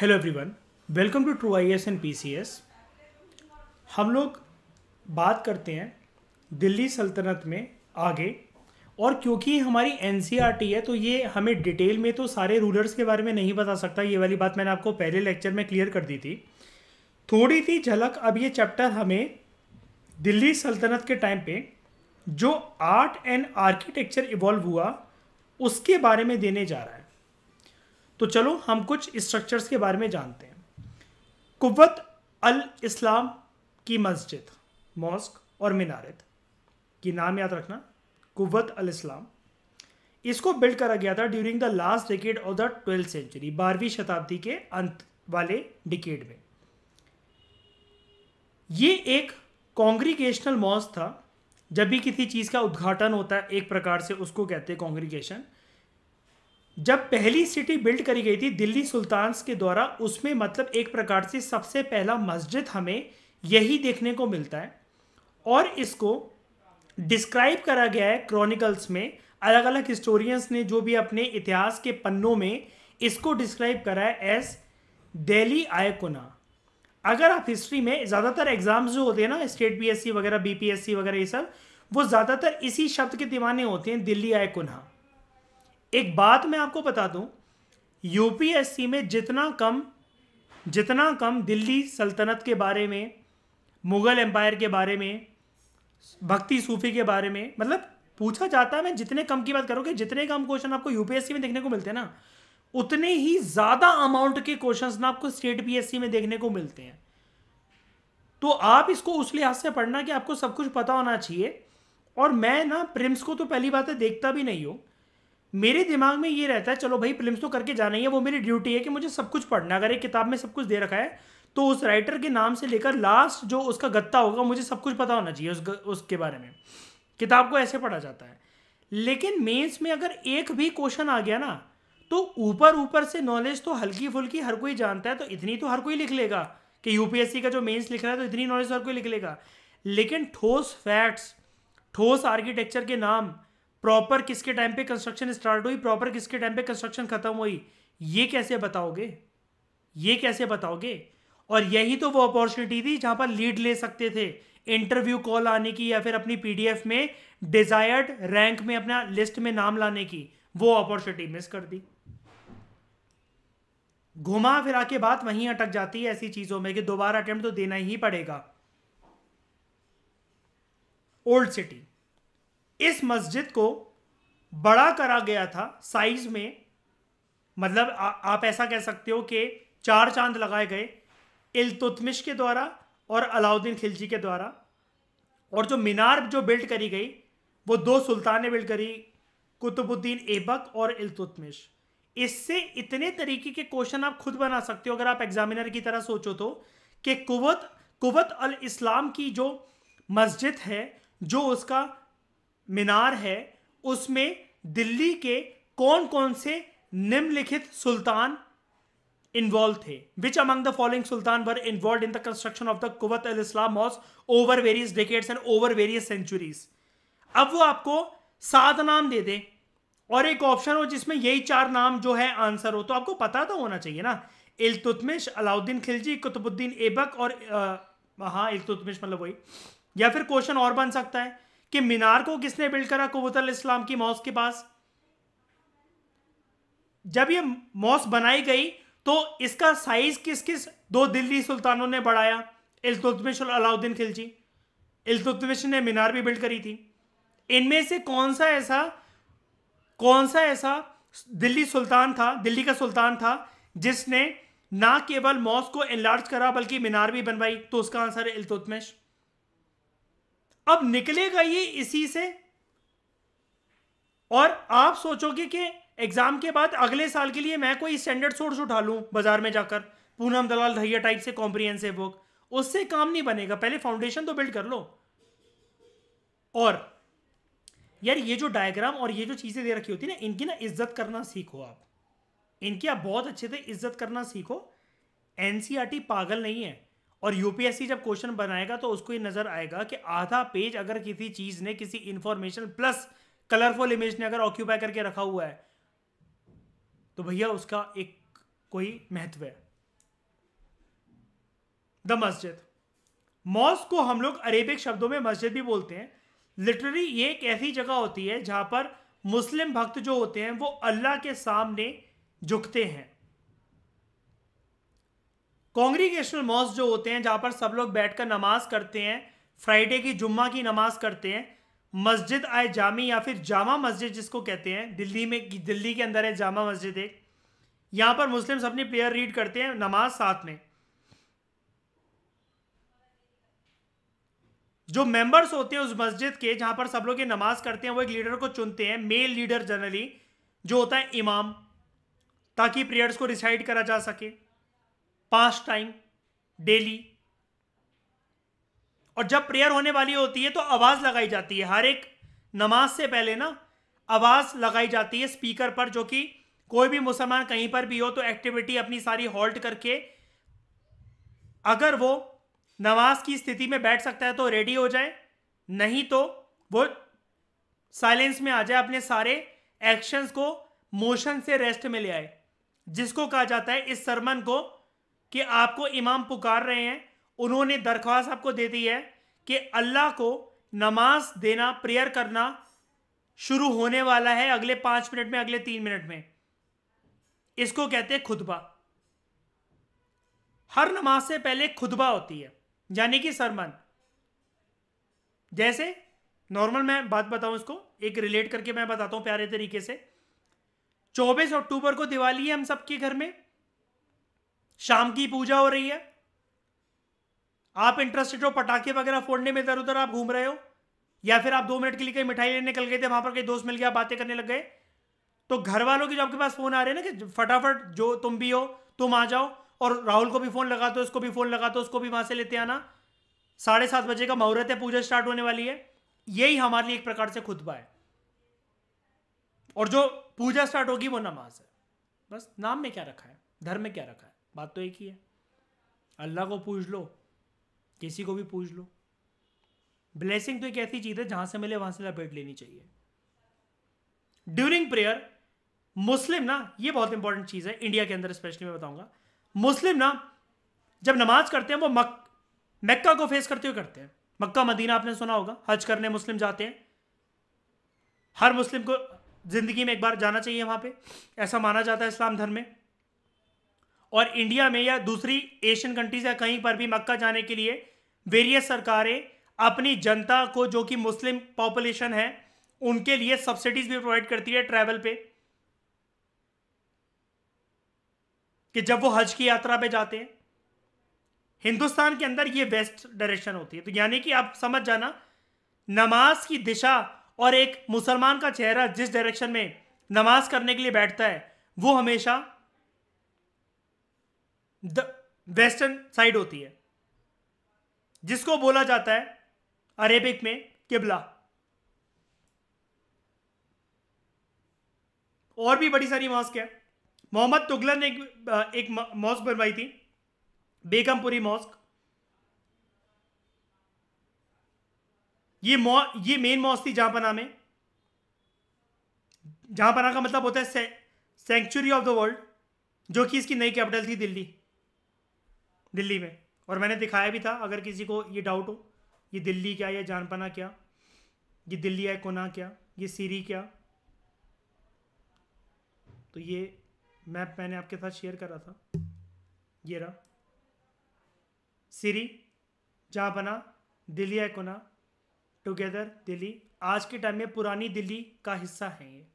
hello everyone welcome to true I S and P C S हम लोग बात करते हैं दिल्ली सल्तनत में आगे और क्योंकि हमारी एन e है तो ये हमें डिटेल में तो सारे रूलर्स के बारे में नहीं बता सकता ये वाली बात मैंने आपको पहले लेक्चर में क्लियर कर दी थी थोड़ी सी झलक अब ये चैप्टर हमें दिल्ली सल्तनत के टाइम पे जो आर्ट एंड आर्किटेक्चर इवॉल्व हुआ उसके बारे में देने जा रहा है तो चलो हम कुछ स्ट्रक्चर्स के बारे में जानते हैं कुत अल इस्लाम की मस्जिद मॉस्क और मीनारत की नाम याद रखना कुत अल इस्लाम इसको बिल्ड करा गया था during the last decade of the twelfth century बारहवीं शताब्दी के अंत वाले डिकेड में ये एक कॉन्ग्रीगेशनल मॉस्क था जब भी किसी चीज़ का उद्घाटन होता है एक प्रकार से उसको कहते हैं कॉन्ग्रीगेशन जब पहली सिटी बिल्ड करी गई थी दिल्ली सुल्तान्स के द्वारा उसमें मतलब एक प्रकार से सबसे पहला मस्जिद हमें यही देखने को मिलता है और इसको डिस्क्राइब करा गया है क्रॉनिकल्स में अलग अलग हिस्टोरियंस ने जो भी अपने इतिहास के पन्नों में इसको डिस्क्राइब करा है एस दिल्ली आयकोना अगर आप हिस्ट्री में ज़्यादातर एग्जाम्स जो होते हैं ना स्टेट पीएससी e वगैरह बीपीएससी e वगैरह ये सब वो ज़्यादातर इसी शब्द के दीवाने होते हैं दिल्ली आयकोना एक बात मैं आपको बता दूं यूपीएससी में जितना कम जितना कम दिल्ली सल्तनत के बारे में मुग़ल एम्पायर के बारे में भक्ति सूफी के बारे में मतलब पूछा जाता है मैं जितने कम की बात करूँगी जितने कम क्वेश्चन आपको यूपीएससी में देखने को मिलते हैं ना उतने ही ज़्यादा अमाउंट के क्वेश्चन ना आपको स्टेट पीएससी में देखने को मिलते हैं तो आप इसको उस लिहाज से पढ़ना कि आपको सब कुछ पता होना चाहिए और मैं ना प्रिम्स को तो पहली बात है देखता भी नहीं हूँ मेरे दिमाग में ये रहता है चलो भाई फिल्म तो करके जाना ही है वो मेरी ड्यूटी है कि मुझे सब कुछ पढ़ना अगर एक किताब में सब कुछ दे रखा है तो उस राइटर के नाम से लेकर लास्ट जो उसका गत्ता होगा मुझे सब कुछ पता होना चाहिए उस ग, उसके बारे में किताब को ऐसे पढ़ा जाता है लेकिन मेंस में अगर एक भी क्वेश्चन आ गया ना तो ऊपर ऊपर से नॉलेज तो हल्की फुल्की हर कोई जानता है तो इतनी तो हर कोई लिख लेगा कि यूपीएससी का जो मेंस लिख रहा है तो इतनी नॉलेज हर कोई लिख लेगा लेकिन ठोस फैक्ट्स ठोस आर्किटेक्चर के नाम प्रॉपर किसके टाइम पे कंस्ट्रक्शन स्टार्ट हुई प्रॉपर किसके टाइम पे कंस्ट्रक्शन खत्म हुई ये कैसे बताओगे ये कैसे बताओगे और यही तो वो अपॉर्चुनिटी थी जहां पर लीड ले सकते थे इंटरव्यू कॉल आने की या फिर अपनी पीडीएफ में डिजायर्ड रैंक में अपना लिस्ट में नाम लाने की वो अपॉर्चुनिटी मिस कर दी घुमा फिरा के बात वहीं अटक जाती है ऐसी चीजों में कि दोबारा अटेम्प्ट तो देना ही पड़ेगा ओल्ड सिटी इस मस्जिद को बड़ा करा गया था साइज में मतलब आ, आप ऐसा कह सकते हो कि चार चांद लगाए गए इलतुतमिश के द्वारा और अलाउद्दीन खिलजी के द्वारा और जो मीनार जो बिल्ड करी गई वो दो सुल्तान बिल्ड करी कुतुबुद्दीन ऐबक और इलतुतमिश इससे इतने तरीके के क्वेश्चन आप खुद बना सकते हो अगर आप एग्जामिनर की तरह सोचो तो कि कुवत कुवत अल इस्लाम की जो मस्जिद है जो उसका मीनार है उसमें दिल्ली के कौन कौन से निम्नलिखित सुल्तान इन्वॉल्व थे विच अमंग द फॉलोइंग सुल्तान were involve in the construction of the Quwwat al Islam mosque over various decades and over various centuries अब वो आपको सात नाम दे दे और एक ऑप्शन हो जिसमें यही चार नाम जो है आंसर हो तो आपको पता तो होना चाहिए ना इलतुतमिश अलाउद्दीन खिलजी कुतुबुद्दीन एबक और हाँ इलतुतमिश मतलब वही या फिर क्वेश्चन और बन सकता है कि मीनार को किसने बिल्ड करा कबूतर इस्लाम की मौस के पास जब ये मौस बनाई गई तो इसका साइज किस किस दो दिल्ली सुल्तानों ने बढ़ाया इल्तुतमिश और अलाउद्दीन खिलजी इल्तुतमिश ने मीनार भी बिल्ड करी थी इनमें से कौन सा ऐसा कौन सा ऐसा दिल्ली सुल्तान था दिल्ली का सुल्तान था जिसने ना केवल मॉस को एनलार्ज करा बल्कि मीनार भी बनवाई तो उसका आंसर है इल्तुतमिश अब निकलेगा ये इसी से और आप सोचोगे कि एग्जाम के बाद अगले साल के लिए मैं कोई स्टैंडर्ड सोर्स उठा लूं बाजार में जाकर पूनम दलाल धैया टाइप से कॉम्प्रिहेंसिव बुक उससे काम नहीं बनेगा पहले फाउंडेशन तो बिल्ड कर लो और यार ये जो डायग्राम और ये जो चीज़ें दे रखी होती है ना इनकी ना इज्जत करना सीखो आप इनकी आप बहुत अच्छे से इज्जत करना सीखो एनसीईआरटी e पागल नहीं है और यूपीएससी जब क्वेश्चन बनाएगा तो उसको ये नजर आएगा कि आधा पेज अगर किसी चीज ने किसी इंफॉर्मेशन प्लस कलरफुल इमेज ने अगर ऑक्यूपाई करके रखा हुआ है तो भैया उसका एक कोई महत्व है द मस्जिद मॉस को हम लोग अरेबिक शब्दों में मस्जिद भी बोलते हैं लिटरली ये एक ऐसी जगह होती है जहां पर मुस्लिम भक्त जो होते हैं वो अल्लाह के सामने झुकते हैं कॉन्ग्रीगेशनल मॉस जो होते हैं जहाँ पर सब लोग बैठकर नमाज करते हैं फ्राइडे की जुम्मा की नमाज करते हैं मस्जिद आए जामी या फिर जामा मस्जिद जिसको कहते हैं दिल्ली में दिल्ली के अंदर है जामा मस्जिद एक यहाँ पर मुस्लिम्स अपनी प्रेयर रीड करते हैं नमाज साथ में जो मेंबर्स होते हैं उस मस्जिद के जहाँ पर सब लोग ये नमाज करते हैं वो एक लीडर को चुनते हैं मेल लीडर जनरली जो होता है इमाम ताकि प्रेयर्स को रिसाइड करा जा सके पांच टाइम डेली और जब प्रेयर होने वाली होती है तो आवाज़ लगाई जाती है हर एक नमाज से पहले ना आवाज़ लगाई जाती है स्पीकर पर जो कि कोई भी मुसलमान कहीं पर भी हो तो एक्टिविटी अपनी सारी हॉल्ट करके अगर वो नमाज की स्थिति में बैठ सकता है तो रेडी हो जाए नहीं तो वो साइलेंस में आ जाए अपने सारे एक्शंस को मोशन से रेस्ट में ले आए जिसको कहा जाता है इस सरमन को कि आपको इमाम पुकार रहे हैं उन्होंने दरख्वास्त आपको दे दी है कि अल्लाह को नमाज देना प्रेयर करना शुरू होने वाला है अगले पांच मिनट में अगले तीन मिनट में इसको कहते हैं खुतबा हर नमाज से पहले खुतबा होती है यानी कि सरमन जैसे नॉर्मल मैं बात बताऊं इसको एक रिलेट करके मैं बताता हूं प्यारे तरीके से 24 अक्टूबर को दिवाली है हम सबके घर में शाम की पूजा हो रही है आप इंटरेस्टेड हो पटाखे वगैरह फोड़ने में इधर उधर आप घूम रहे हो या फिर आप दो मिनट के लिए कहीं मिठाई लेने निकल गए थे वहां पर कहीं दोस्त मिल गया बातें करने लग गए तो घर वालों के जो आपके पास फोन आ रहे हैं ना कि फटाफट जो तुम भी हो तुम आ जाओ और राहुल को भी फोन लगा दो उसको भी फोन लगा दो उसको भी वहां से लेते आना साढ़े सात बजे का मुहूर्त है पूजा स्टार्ट होने वाली है यही हमारे लिए एक प्रकार से खुतबा है और जो पूजा स्टार्ट होगी वो नमाज है बस नाम में क्या रखा है धर्म में क्या रखा है बात तो एक ही है अल्लाह को पूछ लो किसी को भी पूछ लो ब्लेसिंग तो एक ऐसी चीज़ है जहाँ से मिले वहाँ से लपेट लेनी चाहिए ड्यूरिंग प्रेयर मुस्लिम ना ये बहुत इंपॉर्टेंट चीज़ है इंडिया के अंदर स्पेशली मैं बताऊंगा मुस्लिम ना जब नमाज करते हैं वो मक मक्का को फेस करते हुए करते हैं मक्का मदीना आपने सुना होगा हज करने मुस्लिम जाते हैं हर मुस्लिम को ज़िंदगी में एक बार जाना चाहिए वहां पे ऐसा माना जाता है इस्लाम धर्म में और इंडिया में या दूसरी एशियन कंट्रीज या कहीं पर भी मक्का जाने के लिए वेरियस सरकारें अपनी जनता को जो कि मुस्लिम पॉपुलेशन है उनके लिए सब्सिडीज भी प्रोवाइड करती है ट्रैवल पे कि जब वो हज की यात्रा पे जाते हैं हिंदुस्तान के अंदर ये वेस्ट डायरेक्शन होती है तो यानी कि आप समझ जाना नमाज की दिशा और एक मुसलमान का चेहरा जिस डायरेक्शन में नमाज करने के लिए बैठता है वो हमेशा द वेस्टर्न साइड होती है जिसको बोला जाता है अरेबिक में किबला और भी बड़ी सारी मॉस्क है मोहम्मद तुगलन ने एक, एक मॉस्क बनवाई थी बेगमपुरी मॉस्क ये मॉ ये मेन मॉस्क थी पना में पना का मतलब होता है सेंचुरी ऑफ द वर्ल्ड जो कि इसकी नई कैपिटल थी दिल्ली दिल्ली में और मैंने दिखाया भी था अगर किसी को ये डाउट हो ये दिल्ली क्या या जानपना क्या ये दिल्ली है कोना क्या ये सीरी क्या तो ये मैप मैंने आपके साथ शेयर करा था ये रहा सीरी जहाँ बना दिल्ली है कोना टुगेदर दिल्ली आज के टाइम में पुरानी दिल्ली का हिस्सा है ये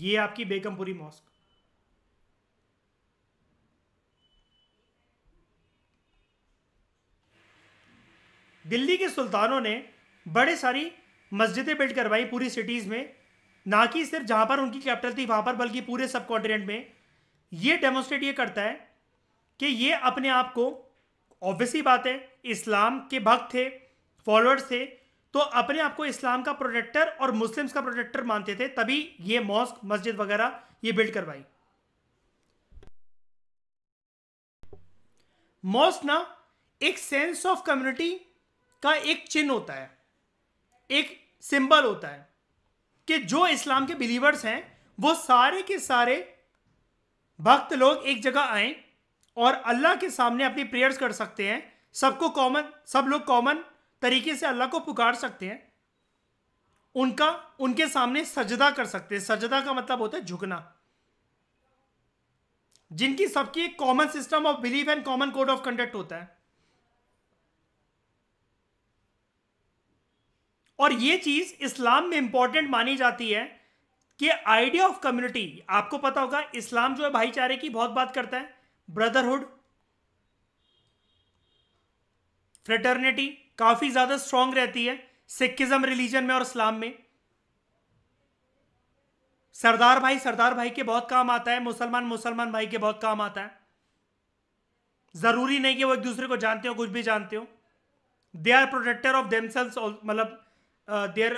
ये आपकी बेगमपुरी मॉस्क दिल्ली के सुल्तानों ने बड़े सारी मस्जिदें बिल्ड करवाई पूरी सिटीज़ में ना कि सिर्फ जहाँ पर उनकी कैपिटल थी वहाँ पर बल्कि पूरे सब कॉन्टिनेंट में ये डेमोस्ट्रेट ये करता है कि ये अपने आप को ऑब्वियसली बात है इस्लाम के भक्त थे फॉलोअर्स थे तो अपने आप को इस्लाम का प्रोटेक्टर और मुस्लिम्स का प्रोटेक्टर मानते थे तभी ये मॉस्क मस्जिद वगैरह ये बिल्ड करवाई मॉस्क ना एक सेंस ऑफ कम्युनिटी का एक चिन्ह होता है एक सिंबल होता है कि जो इस्लाम के बिलीवर्स हैं वो सारे के सारे भक्त लोग एक जगह आए और अल्लाह के सामने अपनी प्रेयर्स कर सकते हैं सबको कॉमन सब लोग कॉमन तरीके से अल्लाह को पुकार सकते हैं उनका उनके सामने सजदा कर सकते हैं सजदा का मतलब होता है झुकना जिनकी सबकी एक common system of belief and common code of conduct होता है और यह चीज इस्लाम में इंपॉर्टेंट मानी जाती है कि आइडिया ऑफ कम्युनिटी आपको पता होगा इस्लाम जो है भाईचारे की बहुत बात करता है ब्रदरहुड फ्रेटर्निटी काफ़ी ज़्यादा स्ट्रांग रहती है सिखिज्म रिलीजन में और इस्लाम में सरदार भाई सरदार भाई के बहुत काम आता है मुसलमान मुसलमान भाई के बहुत काम आता है ज़रूरी नहीं कि वो एक दूसरे को जानते हो कुछ भी जानते हो they are protector of themselves मतलब देर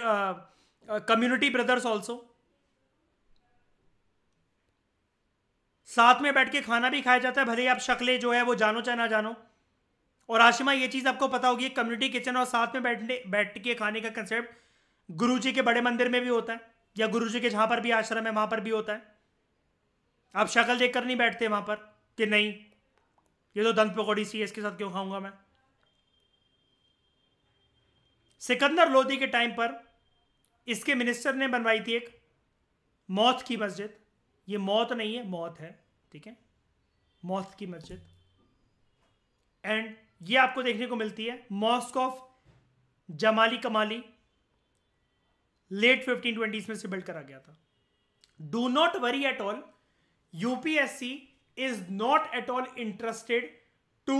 कम्युनिटी ब्रदर्स ऑल्सो साथ में बैठ के खाना भी खाया जाता है भले ही आप शक्लें जो है वो जानो चाहे ना जानो और आशिमा ये चीज़ आपको पता होगी कम्युनिटी किचन और साथ में बैठने बैठ के खाने का कंसेप्ट गुरु जी के बड़े मंदिर में भी होता है या गुरु जी के जहाँ पर भी आश्रम है वहाँ पर भी होता है आप शक्ल देख कर नहीं बैठते वहाँ पर कि नहीं ये तो दंत पकौड़ी सी है इसके साथ क्यों खाऊंगा मैं सिकंदर लोधी के टाइम पर इसके मिनिस्टर ने बनवाई थी एक मौत की मस्जिद ये मौत नहीं है मौत है ठीक है मौत की मस्जिद एंड ये आपको देखने को मिलती है मॉस्क ऑफ जमाली कमाली लेट फिफ्टीन ट्वेंटीज में से बिल्ड करा गया था do not worry at all UPSC is not at all interested to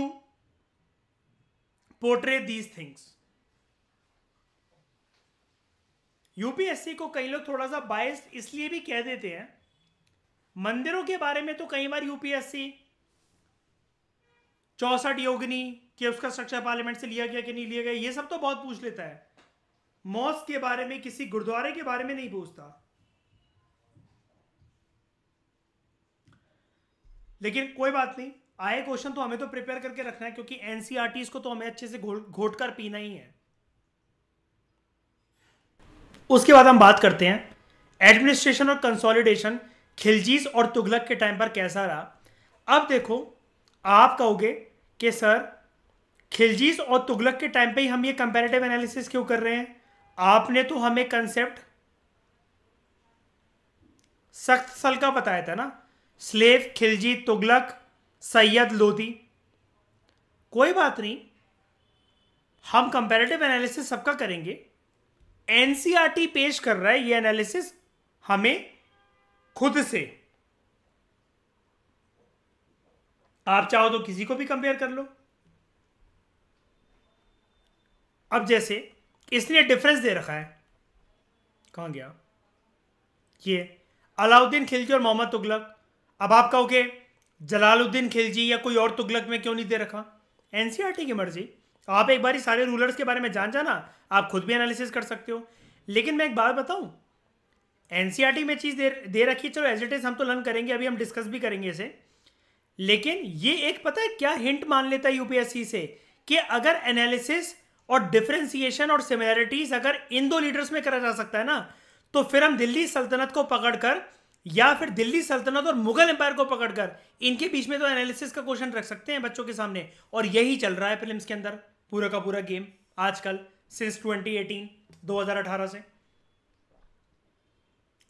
portray these things UPSC को कई लोग थोड़ा सा बायस इसलिए भी कह देते हैं मंदिरों के बारे में तो कई बार यूपीएससी चौसठ योगिनी कि उसका स्ट्रक्चर पार्लियामेंट से लिया गया कि नहीं लिया गया ये सब तो बहुत पूछ लेता है मॉस के बारे में किसी गुरुद्वारे के बारे में नहीं पूछता लेकिन कोई बात नहीं आए क्वेश्चन तो हमें तो प्रिपेयर करके रखना है क्योंकि एनसीआरटी e को तो हमें अच्छे से घोट कर पीना ही है उसके बाद हम बात करते हैं एडमिनिस्ट्रेशन और कंसोलिडेशन खिलजीज और तुगलक के टाइम पर कैसा रहा अब देखो आप कहोगे कि सर खिलजीज और तुगलक के टाइम पे ही हम ये कंपेरेटिव एनालिसिस क्यों कर रहे हैं आपने तो हमें कंसेप्ट सख्त सल का बताया था ना स्लेव खिलजी तुगलक सैयद लोधी कोई बात नहीं हम कंपेरेटिव एनालिसिस सबका करेंगे एनसीआरटी e पेश कर रहा है ये एनालिसिस हमें खुद से आप चाहो तो किसी को भी कंपेयर कर लो अब जैसे इसने डिफरेंस दे रखा है कहाँ गया ये अलाउद्दीन खिलजी और मोहम्मद तुगलक अब आप कहोगे जलालुद्दीन खिलजी या कोई और तुगलक में क्यों नहीं दे रखा एनसीईआरटी e की मर्जी आप एक बार सारे रूलर्स के बारे में जान जाना आप खुद भी एनालिसिस कर सकते हो लेकिन मैं एक बात बताऊं एनसीईआरटी e में चीज़ दे दे रखी चलो एज इट इज़ हम तो लर्न करेंगे अभी हम डिस्कस भी करेंगे इसे लेकिन ये एक पता है क्या हिंट मान लेता है यूपीएससी से कि अगर एनालिसिस और डिफ्रेंसिएशन और सिमिलरिटीज अगर इन दो लीडर्स में करा जा सकता है ना तो फिर हम दिल्ली सल्तनत को पकड़कर या फिर दिल्ली सल्तनत और मुगल एम्पायर को पकड़कर इनके बीच में तो एनालिसिस का क्वेश्चन रख सकते हैं बच्चों के सामने और यही चल रहा है फिल्म्स के अंदर पूरा का पूरा गेम आजकल सिंस 2018 2018 से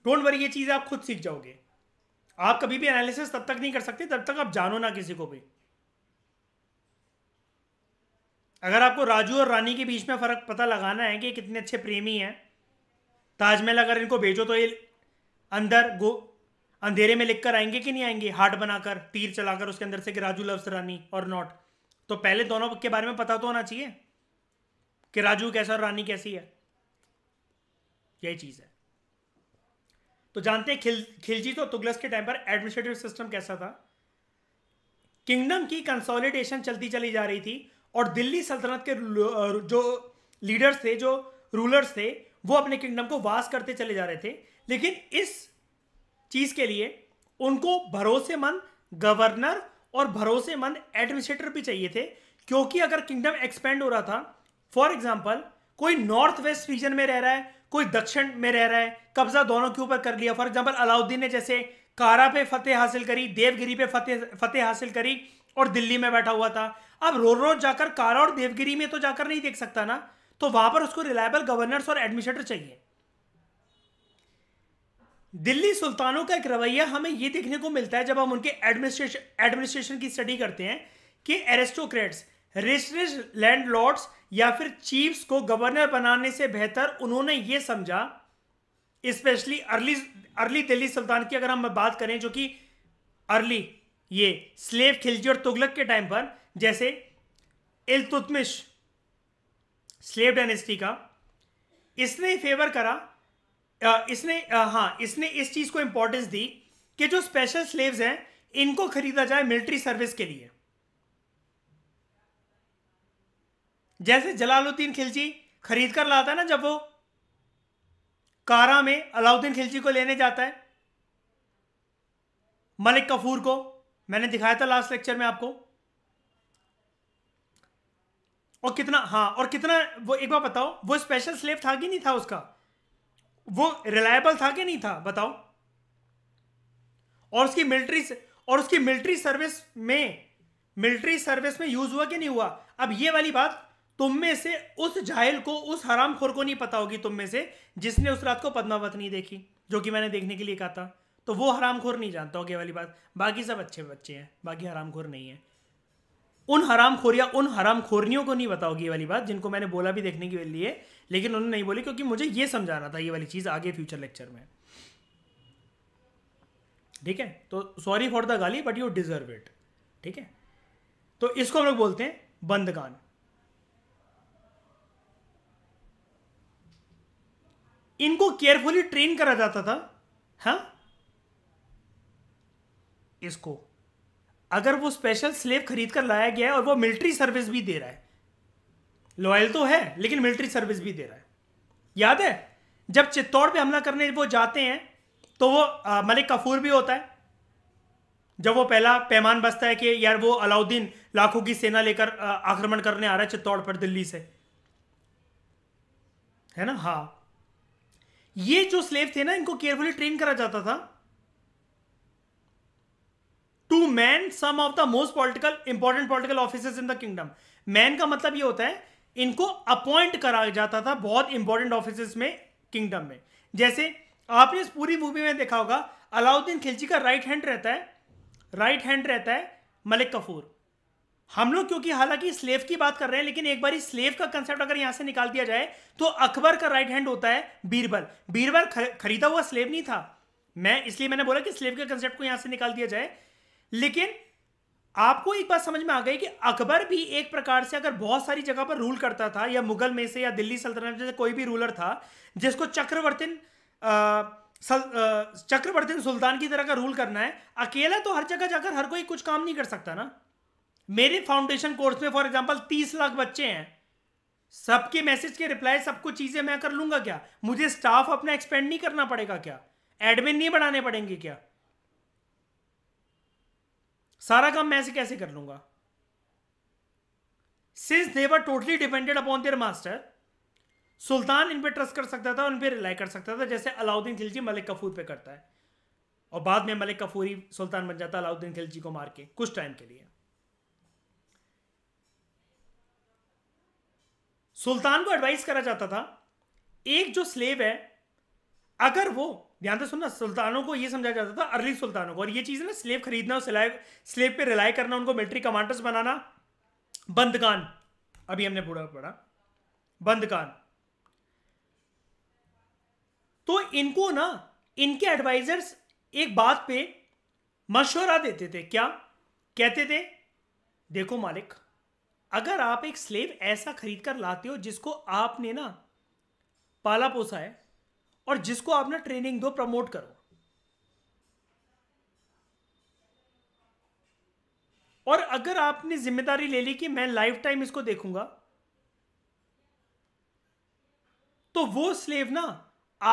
डोंट वरी ये चीज़ आप खुद सीख जाओगे आप कभी भी एनालिसिस तब तक नहीं कर सकते तब तक आप जानो ना किसी को भी अगर आपको राजू और रानी के बीच में फ़र्क पता लगाना है कि कितने अच्छे प्रेमी हैं ताजमहल अगर इनको भेजो तो ये अंदर गो अंधेरे में लिख कर आएंगे कि नहीं आएंगे हार्ट बनाकर तीर चलाकर उसके अंदर से कि राजू लव्स रानी और नॉट तो पहले दोनों के बारे में पता तो होना चाहिए कि राजू कैसा और रानी कैसी है यही चीज़ है तो जानते हैं खिल खिलजी तो तुगलस के टाइम पर एडमिनिस्ट्रेटिव सिस्टम कैसा था किंगडम की कंसोलिडेशन चलती चली जा रही थी और दिल्ली सल्तनत के जो लीडर्स थे जो रूलर्स थे वो अपने किंगडम को वास करते चले जा रहे थे लेकिन इस चीज़ के लिए उनको भरोसेमंद गवर्नर और भरोसेमंद एडमिनिस्ट्रेटर भी चाहिए थे क्योंकि अगर किंगडम एक्सपेंड हो रहा था फॉर एग्जाम्पल कोई नॉर्थ वेस्ट रीजन में रह रहा है कोई दक्षिण में रह रहा है कब्जा दोनों के ऊपर कर लिया फॉर एग्जाम्पल अलाउद्दीन ने जैसे कारा पे फतेह हासिल करी देवगिरी पे फतेह फतेह हासिल करी और दिल्ली में बैठा हुआ था अब रोज रोज जाकर कारा और देवगिरी में तो जाकर नहीं देख सकता ना तो वहां पर उसको रिलायबल गवर्नर्स और एडमिनिस्ट्रेटर चाहिए दिल्ली सुल्तानों का एक रवैया हमें यह देखने को मिलता है जब हम उनके एडमिनिस्ट्रेशन एडमिनिस्ट्रेशन की स्टडी करते हैं कि एरिस्टोक्रेट्स रिस्ट्रिज लैंड लॉर्ड्स या फिर चीफ्स को गवर्नर बनाने से बेहतर उन्होंने यह समझा specially early early Delhi sultan की अगर हम बात करें जो कि अर्ली ये स्लेव खिलजी और तुगलक के टाइम पर जैसे इलतुतमिश स्लेव डायनेस्टी का इसने फेवर करा इसने हाँ इसने इस चीज़ को इंपॉर्टेंस दी कि जो स्पेशल स्लेव्स हैं इनको खरीदा जाए मिलिट्री सर्विस के लिए जैसे जलालुद्दीन खिलजी खरीद कर लाता है ना जब वो कारा में अलाउद्दीन खिलजी को लेने जाता है मलिक कफूर को मैंने दिखाया था लास्ट लेक्चर में आपको और कितना हाँ और कितना वो एक बार बताओ वो स्पेशल स्लेव था कि नहीं था उसका वो रिलायबल था कि नहीं था बताओ और उसकी मिलिट्री और उसकी मिलिट्री सर्विस में मिलिट्री सर्विस में यूज हुआ कि नहीं हुआ अब ये वाली बात तुम में से उस जाहिल को उस हरामखोर को नहीं पता होगी तुम में से जिसने उस रात को पद्मावत नहीं देखी जो कि मैंने देखने के लिए कहा था तो वो हरामखोर नहीं जानता ओके वाली बात बाकी सब अच्छे बच्चे हैं बाकी हरामखोर नहीं है उन हराम खोरिया उन खोरियों को नहीं बताओगी ये वाली बात जिनको मैंने बोला भी देखने के लिए लेकिन उन्होंने नहीं बोली क्योंकि मुझे ये समझाना था ये वाली चीज़ आगे फ्यूचर लेक्चर में ठीक है तो सॉरी फॉर द गाली बट यू डिजर्व इट ठीक है तो इसको हम लोग बोलते हैं बंदगान इनको केयरफुली ट्रेन करा जाता था हाँ इसको अगर वो स्पेशल स्लेव खरीद कर लाया गया है और वो मिलिट्री सर्विस भी दे रहा है लॉयल तो है लेकिन मिलिट्री सर्विस भी दे रहा है याद है जब चित्तौड़ पे हमला करने वो जाते हैं तो वो आ, मलिक कफूर भी होता है जब वो पहला पैमान बसता है कि यार वो अलाउद्दीन लाखों की सेना लेकर आक्रमण करने आ रहा है चित्तौड़ पर दिल्ली से है ना हाँ ये जो स्लेव थे ना इनको केयरफुली ट्रेन करा जाता था to man some of the most political important political officers in the kingdom man का मतलब ये होता है इनको अपॉइंट करा जाता था बहुत इंपॉर्टेंट ऑफिस में किंगडम में जैसे आपने इस पूरी मूवी में देखा होगा अलाउद्दीन खिलजी का राइट हैंड रहता है राइट हैंड रहता है मलिक कफूर हम लोग क्योंकि हालांकि स्लेव की बात कर रहे हैं लेकिन एक बार स्लेव का कंसेप्ट अगर यहां से निकाल दिया जाए तो अकबर का राइट हैंड होता है बीरबल बीरबल खरीदा हुआ स्लेव नहीं था मैं इसलिए मैंने बोला कि स्लेव के कंसेप्ट को यहां से निकाल दिया जाए लेकिन आपको एक बात समझ में आ गई कि अकबर भी एक प्रकार से अगर बहुत सारी जगह पर रूल करता था या मुगल में से या दिल्ली सल्तनत में से कोई भी रूलर था जिसको चक्रवर्तन चक्रवर्तन सुल्तान की तरह का रूल करना है अकेला तो हर जगह जाकर हर कोई कुछ काम नहीं कर सकता ना मेरे फाउंडेशन कोर्स में फॉर एग्जाम्पल तीस लाख बच्चे हैं सबके मैसेज के रिप्लाई सबको चीज़ें मैं कर लूंगा क्या मुझे स्टाफ अपना एक्सपेंड नहीं करना पड़ेगा क्या एडमिन नहीं बढ़ाने पड़ेंगे क्या सारा काम मैं से कैसे कर लूंगा since they were totally depended upon their master sultan इन पर ट्रस्ट कर सकता था उन पर रिलाई कर सकता था जैसे अलाउद्दीन खिलजी मलिक कफूर पे करता है और बाद में मलिक कफूरी सुल्तान बन जाता अलाउद्दीन खिलजी को मार के कुछ टाइम के लिए सुल्तान को एडवाइस करा जाता था एक जो स्लेव है अगर वो ध्यान से सुनना सुल्तानों को ये समझाया जाता था अर्ली सुल्तानों को और ये चीज़ ना स्लेव खरीदना और स्लेव पे रिलाई करना उनको मिलिट्री कमांडर्स बनाना बंदकान अभी हमने पूरा पढ़ा बंदकान तो इनको ना इनके एडवाइजर्स एक बात पे मशवरा देते थे क्या कहते थे देखो मालिक अगर आप एक स्लेव ऐसा खरीद कर लाते हो जिसको आपने ना पाला पोसा है और जिसको आप ना ट्रेनिंग दो प्रमोट करो और अगर आपने जिम्मेदारी ले ली कि मैं लाइफ टाइम इसको देखूंगा तो वो स्लेव ना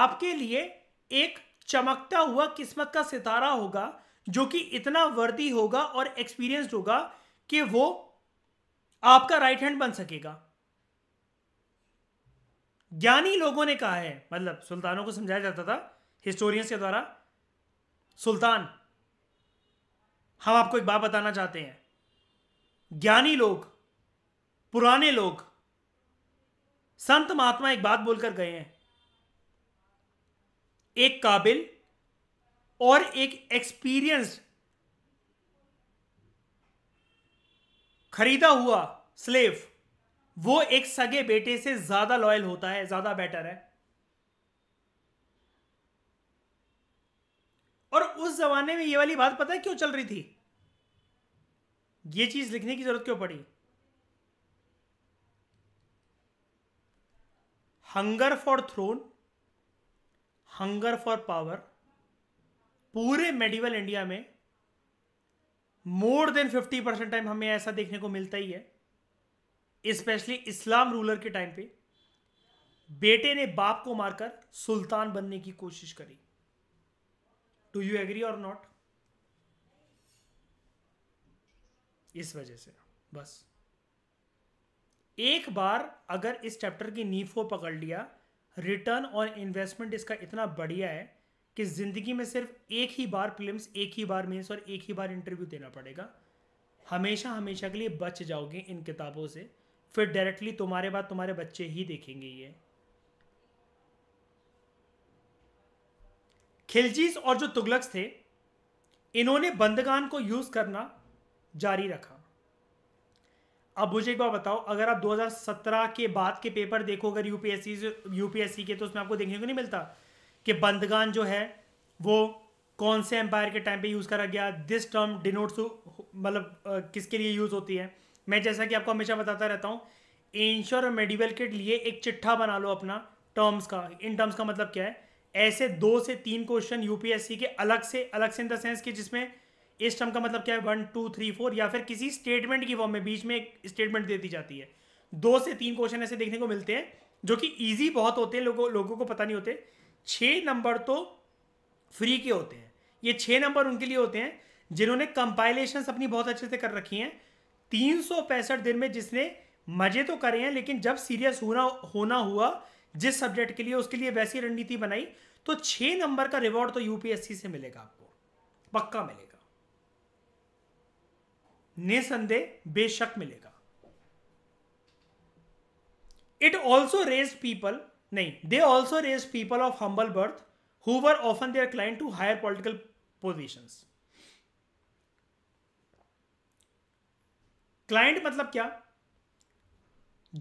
आपके लिए एक चमकता हुआ किस्मत का सितारा होगा जो कि इतना वर्दी होगा और एक्सपीरियंस्ड होगा कि वो आपका राइट हैंड बन सकेगा ज्ञानी लोगों ने कहा है मतलब सुल्तानों को समझाया जाता था हिस्टोरियंस के द्वारा सुल्तान हम आपको एक बात बताना चाहते हैं ज्ञानी लोग पुराने लोग संत महात्मा एक बात बोलकर गए हैं एक काबिल और एक एक्सपीरियंस खरीदा हुआ स्लेव वो एक सगे बेटे से ज्यादा लॉयल होता है ज्यादा बेटर है और उस जमाने में ये वाली बात पता है क्यों चल रही थी ये चीज लिखने की जरूरत क्यों पड़ी hunger for throne hunger for power पूरे मेडिवल इंडिया में more than fifty percent time हमें ऐसा देखने को मिलता ही है स्पेशली इस्लाम रूलर के टाइम पे बेटे ने बाप को मारकर सुल्तान बनने की कोशिश करी do you agree or not इस वजह से बस एक बार अगर इस चैप्टर की नींव को पकड़ लिया रिटर्न और इन्वेस्टमेंट इसका इतना बढ़िया है कि ज़िंदगी में सिर्फ एक ही बार फिल्म्स एक ही बार मीन्स और एक ही बार इंटरव्यू देना पड़ेगा हमेशा हमेशा के लिए बच जाओगे इन किताबों से फिर डायरेक्टली तुम्हारे बाद तुम्हारे बच्चे ही देखेंगे ये खिलजीज और जो तुगलक्स थे इन्होंने बंदगान को यूज करना जारी रखा अब मुझे एक बार बताओ अगर आप 2017 के बाद के पेपर देखो अगर यूपीएससी यूपीएससी के तो उसमें आपको देखने को नहीं मिलता कि बंदगान जो है वो कौन से एम्पायर के टाइम पे यूज़ करा गया दिस टर्म डिनोट्स मतलब किसके लिए यूज़ होती है मैं जैसा कि आपको हमेशा बताता रहता हूँ इंश्योर और मेडिवेल के लिए एक चिट्ठा बना लो अपना टर्म्स का इन टर्म्स का मतलब क्या है ऐसे दो से तीन क्वेश्चन यूपीएससी के अलग से अलग से इन द सेंस कि जिसमें इस टर्म का मतलब क्या है वन टू थ्री फोर या फिर किसी स्टेटमेंट की फॉर्म में बीच में एक स्टेटमेंट दे दी जाती है दो से तीन क्वेश्चन ऐसे देखने को मिलते हैं जो कि ईजी बहुत होते हैं लोगों लोगों को पता नहीं होते छः नंबर तो फ्री के होते हैं ये छः नंबर उनके लिए होते हैं जिन्होंने कंपाइलेशंस अपनी बहुत अच्छे से कर रखी हैं तीन दिन में जिसने मजे तो करे हैं लेकिन जब सीरियस होना होना हुआ जिस सब्जेक्ट के लिए उसके लिए वैसी रणनीति बनाई तो छह नंबर का रिवॉर्ड तो यूपीएससी से मिलेगा आपको पक्का मिलेगा निसंदेह बेशक मिलेगा इट ऑल्सो रेज पीपल नहीं they also raise people of humble birth who often their client to higher political positions client मतलब क्या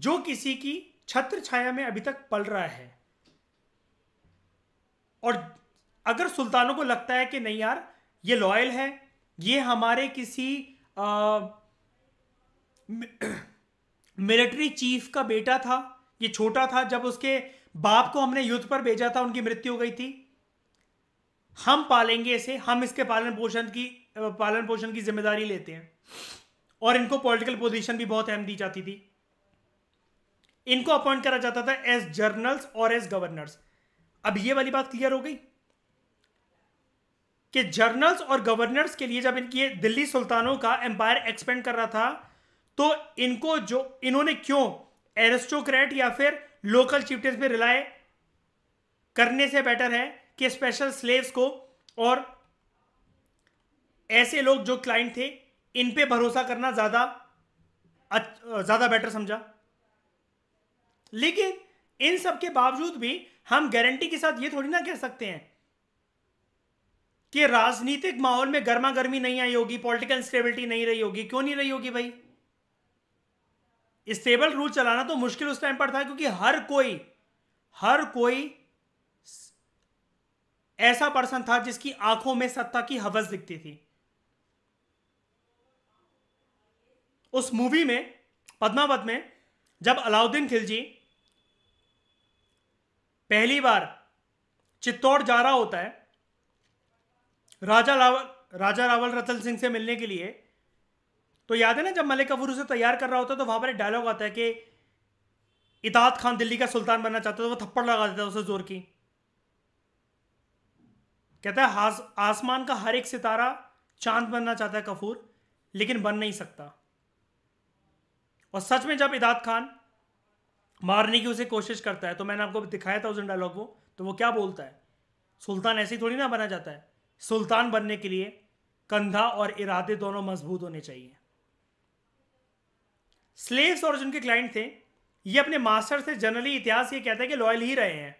जो किसी की छत्र छाया में अभी तक पल रहा है और अगर सुल्तानों को लगता है कि नहीं यार ये लॉयल है ये हमारे किसी मिलिट्री चीफ का बेटा था ये छोटा था जब उसके बाप को हमने युद्ध पर भेजा था उनकी मृत्यु हो गई थी हम पालेंगे इसे हम इसके पालन पोषण की पालन पोषण की जिम्मेदारी लेते हैं और इनको पॉलिटिकल पोजीशन भी बहुत अहम दी जाती थी इनको अपॉइंट करा जाता था एज जर्नल्स और एज गवर्नर्स अब ये वाली बात क्लियर हो गई कि जर्नल्स और गवर्नर्स के लिए जब इनकी दिल्ली सुल्तानों का एम्पायर एक्सपेंड कर रहा था तो इनको जो इन्होंने क्यों एरिस्टोक्रेट या फिर लोकल चीफ पे रिलाय करने से बेटर है कि स्पेशल स्लेव्स को और ऐसे लोग जो क्लाइंट थे इन पे भरोसा करना ज़्यादा ज़्यादा बेटर समझा लेकिन इन सब के बावजूद भी हम गारंटी के साथ ये थोड़ी ना कह सकते हैं कि राजनीतिक माहौल में गर्मा गर्मी नहीं आई होगी पॉलिटिकल स्टेबिलिटी नहीं रही होगी क्यों नहीं रही होगी भाई स्टेबल रूल चलाना तो मुश्किल उस टाइम पर था क्योंकि हर कोई हर कोई ऐसा पर्सन था जिसकी आंखों में सत्ता की हवस दिखती थी उस मूवी में पद्मावत में जब अलाउद्दीन खिलजी पहली बार चित्तौड़ जा रहा होता है राजा रावल राजा रावल रतन सिंह से मिलने के लिए तो याद है ना जब मलिक कपूर उसे तैयार कर रहा होता है तो वहां पर एक डायलॉग आता है कि इताद खान दिल्ली का सुल्तान बनना चाहता था तो वो थप्पड़ लगा देता है उसे जोर की कहता है आसमान का हर एक सितारा चांद बनना चाहता है कपूर लेकिन बन नहीं सकता और सच में जब इदात खान मारने की उसे कोशिश करता है तो मैंने आपको दिखाया था उस डायलॉग को तो वो क्या बोलता है सुल्तान ऐसे थोड़ी ना बना जाता है सुल्तान बनने के लिए कंधा और इरादे दोनों मजबूत होने चाहिए स्लेव्स और जिनके क्लाइंट थे ये अपने मास्टर से जनरली इतिहास ये कहता है कि लॉयल ही रहे हैं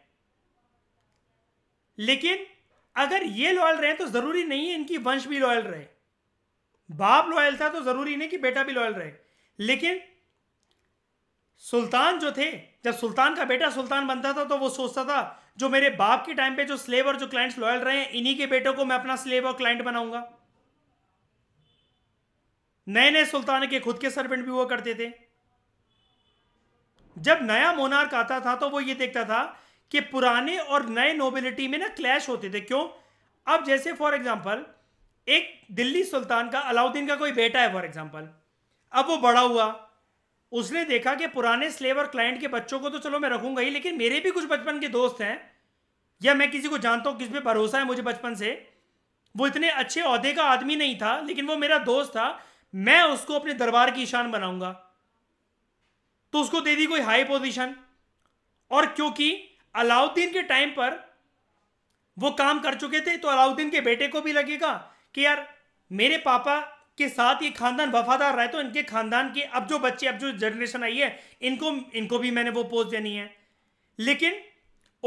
लेकिन अगर ये लॉयल रहे तो जरूरी नहीं है इनकी वंश भी लॉयल रहे बाप लॉयल था तो जरूरी नहीं कि बेटा भी लॉयल रहे लेकिन सुल्तान जो थे जब सुल्तान का बेटा सुल्तान बनता था तो वो सोचता था जो मेरे बाप के टाइम पे जो स्लेव और जो क्लाइंट्स लॉयल रहे हैं इन्हीं के बेटों को मैं अपना स्लेव और क्लाइंट बनाऊंगा नए नए सुल्तान के खुद के सर्वेंट भी हुआ करते थे जब नया मोनार्क आता था तो वो ये देखता था कि पुराने और नए नोबिलिटी में ना क्लैश होते थे क्यों अब जैसे फॉर एग्जाम्पल एक दिल्ली सुल्तान का अलाउद्दीन का कोई बेटा है फॉर एग्जाम्पल अब वो बड़ा हुआ उसने देखा कि पुराने स्लेव और क्लाइंट के बच्चों को तो चलो मैं रखूंगा ही लेकिन मेरे भी कुछ बचपन के दोस्त हैं या मैं किसी को जानता हूँ किस पे भरोसा है मुझे बचपन से वो इतने अच्छे अहदे का आदमी नहीं था लेकिन वो मेरा दोस्त था मैं उसको अपने दरबार की ईशान बनाऊंगा तो उसको दे दी कोई हाई पोजीशन और क्योंकि अलाउद्दीन के टाइम पर वो काम कर चुके थे तो अलाउद्दीन के बेटे को भी लगेगा कि यार मेरे पापा के साथ ये खानदान वफादार रहे तो इनके खानदान के अब जो बच्चे अब जो जनरेशन आई है इनको इनको भी मैंने वो पोस्ट देनी है लेकिन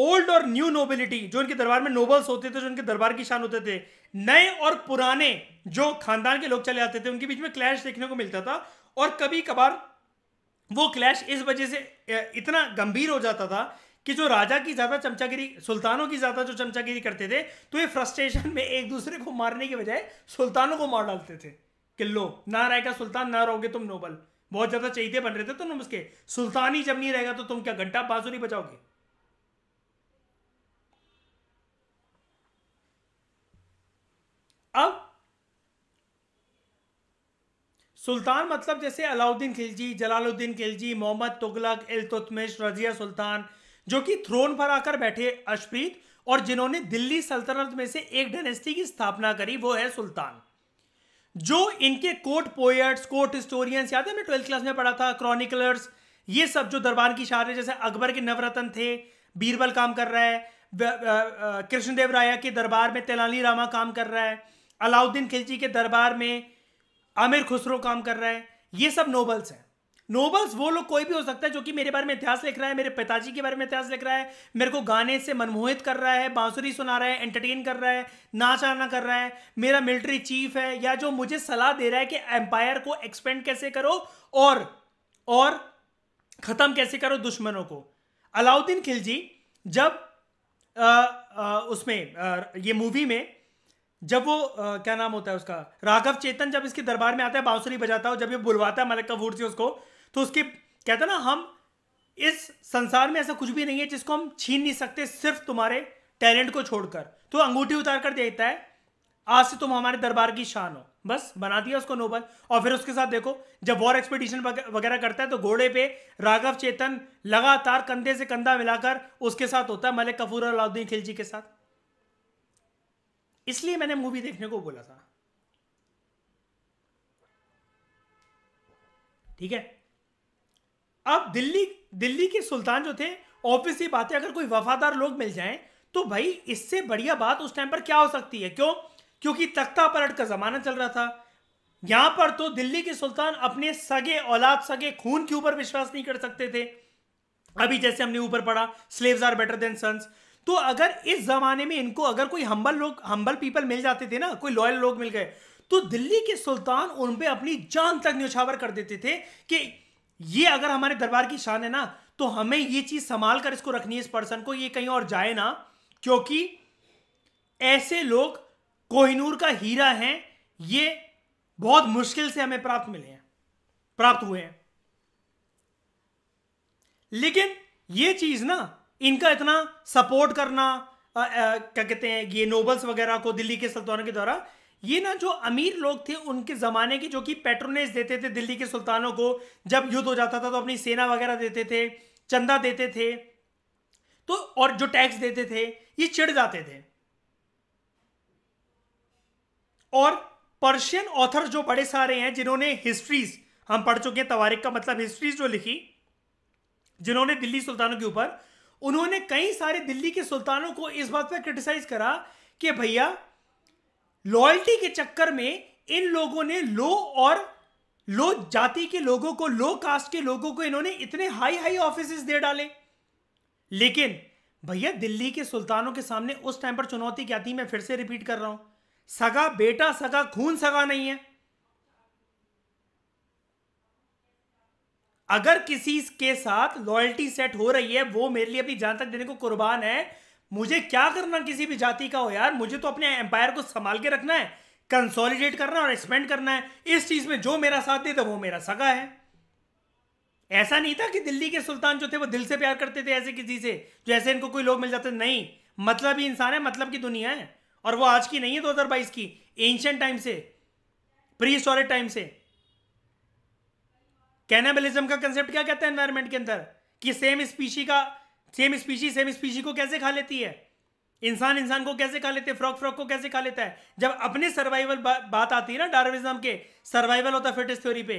ओल्ड और न्यू नोबिलिटी जो इनके दरबार में नोबल्स होते थे जो इनके दरबार की शान होते थे नए और पुराने जो खानदान के लोग चले आते थे उनके बीच में क्लैश देखने को मिलता था और कभी कभार वो क्लैश इस वजह से इतना गंभीर हो जाता था कि जो राजा की ज़्यादा चमचागिरी सुल्तानों की ज़्यादा जो चमचागिरी करते थे तो ये फ्रस्ट्रेशन में एक दूसरे को मारने के बजाय सुल्तानों को मार डालते थे किल्लो ना रहेगा सुल्तान ना रहोगे तुम नोबल बहुत ज्यादा चाहते बन रहे थे तुम उसके सुल्तान ही जब नहीं रहेगा तो तुम क्या घंटा बाजू नहीं बचाओगे अब सुल्तान मतलब जैसे अलाउद्दीन खिलजी जलालुद्दीन खिलजी मोहम्मद तुगलक इलतुतमिश रजिया सुल्तान जो कि थ्रोन पर आकर बैठे अशप्रीत और जिन्होंने दिल्ली सल्तनत में से एक डायनेस्टी की स्थापना करी वो है सुल्तान जो इनके कोर्ट पोएट्स कोर्ट हिस्टोरियंस याद है ट्वेल्थ क्लास में पढ़ा था क्रॉनिकलर्स ये सब जो दरबार की शायर जैसे अकबर के नवरत्न थे बीरबल काम कर रहा है कृष्णदेव राय के दरबार में तेलानी रामा काम कर रहा है अलाउद्दीन खिलजी के दरबार में आमिर खुसरो काम कर रहा है ये सब नोबल्स हैं नोबल्स वो लोग कोई भी हो सकता है जो कि मेरे बारे में इतिहास लिख रहा है मेरे पिताजी के बारे में इतिहास लिख रहा है मेरे को गाने से मनमोहित कर रहा है बांसुरी सुना रहा है एंटरटेन कर रहा है नाच आना कर रहा है मेरा मिलिट्री चीफ है या जो मुझे सलाह दे रहा है कि एम्पायर को एक्सपेंड कैसे करो और और खत्म कैसे करो दुश्मनों को अलाउद्दीन खिलजी जब आ, आ, उसमें आ, ये मूवी में जब वो आ, क्या नाम होता है उसका राघव चेतन जब इसके दरबार में आता है बांसुरी बजाता हो जब ये बुलवाता है मलक कपूर से उसको तो उसके कहते ना हम इस संसार में ऐसा कुछ भी नहीं है जिसको हम छीन नहीं सकते सिर्फ तुम्हारे टैलेंट को छोड़कर तो अंगूठी उतार कर देता है आज से तुम हमारे दरबार की शान हो बस बना दिया उसको नोबल और फिर उसके साथ देखो जब वॉर एक्सपीडिशन वगैरह करता है तो घोड़े पे राघव चेतन लगातार कंधे से कंधा मिलाकर उसके साथ होता है मलिक कफूर और अलाउद्दीन खिलजी के साथ इसलिए मैंने मूवी देखने को बोला था ठीक है अब दिल्ली दिल्ली के सुल्तान जो थे ऑफिस ये बात है अगर कोई वफादार लोग मिल जाएं तो भाई इससे बढ़िया बात उस टाइम पर क्या हो सकती है क्यों क्योंकि तख्ता पलट का जमाना चल रहा था यहां पर तो दिल्ली के सुल्तान अपने सगे औलाद सगे खून के ऊपर विश्वास नहीं कर सकते थे अभी जैसे हमने ऊपर पढ़ा slaves are better than sons तो अगर इस जमाने में इनको अगर कोई हम्बल लोग हम्बल पीपल मिल जाते थे ना कोई लॉयल लोग मिल गए तो दिल्ली के सुल्तान उन पर अपनी जान तक न्यौछावर कर देते थे कि ये अगर हमारे दरबार की शान है ना तो हमें ये चीज संभाल कर इसको रखनी है इस पर्सन को ये कहीं और जाए ना क्योंकि ऐसे लोग कोहिनूर का हीरा हैं ये बहुत मुश्किल से हमें प्राप्त मिले हैं प्राप्त हुए हैं लेकिन ये चीज ना इनका इतना सपोर्ट करना क्या कहते हैं ये नोबल्स वगैरह को दिल्ली के सल्तनत के द्वारा ये ना जो अमीर लोग थे उनके ज़माने के जो कि पेट्रोनेज देते थे दिल्ली के सुल्तानों को जब युद्ध हो जाता था तो अपनी सेना वगैरह देते थे चंदा देते थे तो और जो टैक्स देते थे ये चिढ़ जाते थे और पर्शियन ऑथर जो बड़े सारे हैं जिन्होंने हिस्ट्रीज हम पढ़ चुके हैं तवारिक का मतलब हिस्ट्रीज जो लिखी जिन्होंने दिल्ली सुल्तानों के ऊपर उन्होंने कई सारे दिल्ली के सुल्तानों को इस बात पर क्रिटिसाइज करा कि भैया लॉयल्टी के चक्कर में इन लोगों ने लो और लो जाति के लोगों को लो कास्ट के लोगों को इन्होंने इतने हाई हाई ऑफिस दे डाले लेकिन भैया दिल्ली के सुल्तानों के सामने उस टाइम पर चुनौती क्या थी मैं फिर से रिपीट कर रहा हूं सगा बेटा सगा खून सगा नहीं है अगर किसी के साथ लॉयल्टी सेट हो रही है वो मेरे लिए अपनी जान तक देने को कुर्बान है मुझे क्या करना किसी भी जाति का हो यार मुझे तो अपने एम्पायर को संभाल के रखना है कंसोलिडेट करना है और एक्सपेंड करना है इस चीज में जो मेरा साथ देता वो मेरा सगा है ऐसा नहीं था कि दिल्ली के सुल्तान जो थे वो दिल से प्यार करते थे ऐसे किसी से जो ऐसे इनको कोई लोग मिल जाते नहीं मतलब ही इंसान है मतलब की दुनिया है और वो आज की नहीं है बाईस की एंशियंट टाइम से प्री हिस्टोरिक टाइम से कैनाबलिज्म का कंसेप्ट क्या कहता है एनवायरमेंट के अंदर कि सेम स्पीशी का सेम स्पीशी सेम स्पीशी को कैसे खा लेती है इंसान इंसान को कैसे खा लेते हैं फ्रॉक फ्रॉक को कैसे खा लेता है जब अपने सर्वाइवल बा, बात आती है ना डार्विज्म के सर्वाइवल होता है फिटनेस थ्योरी पे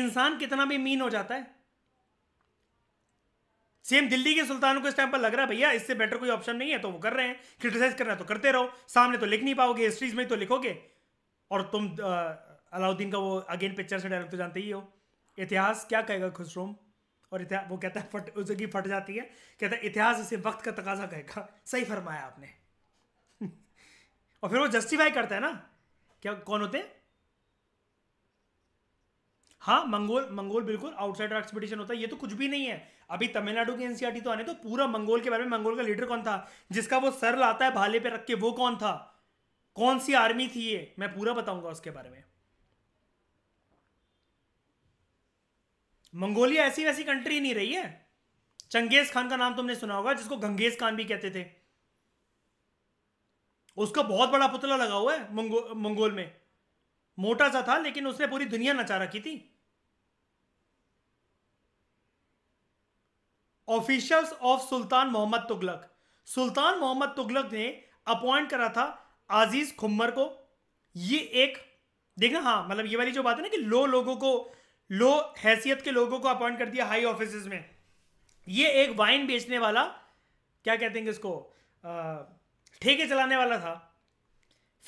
इंसान कितना भी मीन हो जाता है सेम दिल्ली के सुल्तान को इस टाइम पर लग रहा है भैया इससे बेटर कोई ऑप्शन नहीं है तो वो कर रहे हैं क्रिटिसाइज करना तो करते रहो सामने तो लिख नहीं पाओगे हिस्ट्रीज में तो लिखोगे और तुम अलाउद्दीन का वो अगेन पिक्चर से डायरेक्ट तो जानते ही हो इतिहास क्या कहेगा खुशरूम और इतिहास वो कहता है फट उसकी फट जाती है कहता है इतिहास इसे वक्त का तकाजा कहेगा सही फरमाया आपने और फिर वो जस्टिफाई करता है ना क्या कौन होते हैं हाँ मंगोल मंगोल बिल्कुल आउटसाइडर एक्सपीडिशन होता है ये तो कुछ भी नहीं है अभी तमिलनाडु की एनसीआर e तो आने तो पूरा मंगोल के बारे में मंगोल का लीडर कौन था जिसका वो सर लाता है भाले पे रख के वो कौन था कौन सी आर्मी थी ये मैं पूरा बताऊंगा उसके बारे में मंगोलिया ऐसी वैसी कंट्री नहीं रही है चंगेज खान का नाम तुमने सुना होगा जिसको गंगेज खान भी कहते थे उसका बहुत बड़ा पुतला लगा हुआ है मंगो, मंगोल में मोटा सा था लेकिन उसने पूरी दुनिया नचा रखी थी officials of sultan Mohammad Tughlaq sultan Mohammad Tughlaq ने अपॉइंट करा था आजीज खुम्मर को ये एक देखना हाँ मतलब ये वाली जो बात है ना कि लो लोगों को लो हैसियत के लोगों को अपॉइंट कर दिया हाई ऑफिस में ये एक वाइन बेचने वाला क्या कहते हैं इसको ठेके चलाने वाला था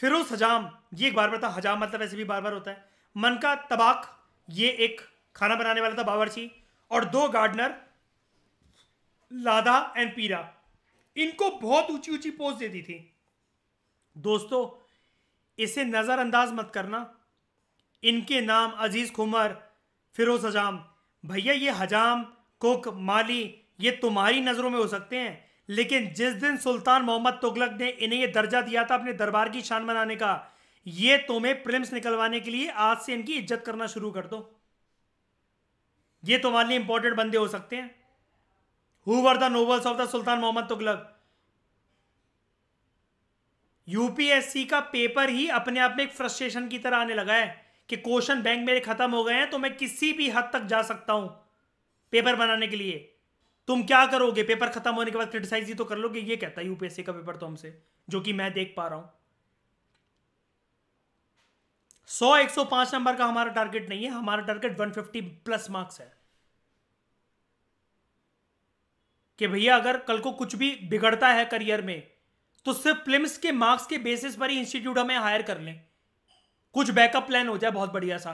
फिरोज हजाम ये एक बार बार था हजाम मतलब ऐसे भी बार बार होता है मन का तबाक ये एक खाना बनाने वाला था बावरची और दो गार्डनर लादा एंड पीरा इनको बहुत ऊंची ऊंची पोस्ट देती थी दोस्तों इसे नज़रअंदाज मत करना इनके नाम अजीज़ खुमर फिरोज हजाम भैया ये हजाम कुक माली ये तुम्हारी नज़रों में हो सकते हैं लेकिन जिस दिन सुल्तान मोहम्मद तुगलक ने इन्हें यह दर्जा दिया था अपने दरबार की शान बनाने का ये तुम्हें प्रिम्स निकलवाने के लिए आज से इनकी इज्जत करना शुरू कर दो ये तुम्हारे लिए इंपॉर्टेंट बंदे हो सकते हैं who were the nobles of the sultan Mohammad Tughlaq UPSC का पेपर ही अपने आप में एक फ्रस्ट्रेशन की तरह आने लगा है कि क्वेश्चन बैंक मेरे खत्म हो गए हैं तो मैं किसी भी हद तक जा सकता हूं पेपर बनाने के लिए तुम क्या करोगे पेपर खत्म होने के बाद क्रिटिसाइज ही तो कर लोगे ये कहता है यूपीएससी का पेपर तो हमसे जो कि मैं देख पा रहा हूं सौ एक सौ पांच नंबर का हमारा टारगेट नहीं है हमारा target one fifty plus marks है कि भैया अगर कल को कुछ भी बिगड़ता है करियर में तो सिर्फ प्लिम्स के मार्क्स के बेसिस पर ही इंस्टीट्यूट हमें हायर कर लें कुछ बैकअप प्लान हो जाए बहुत बढ़िया सा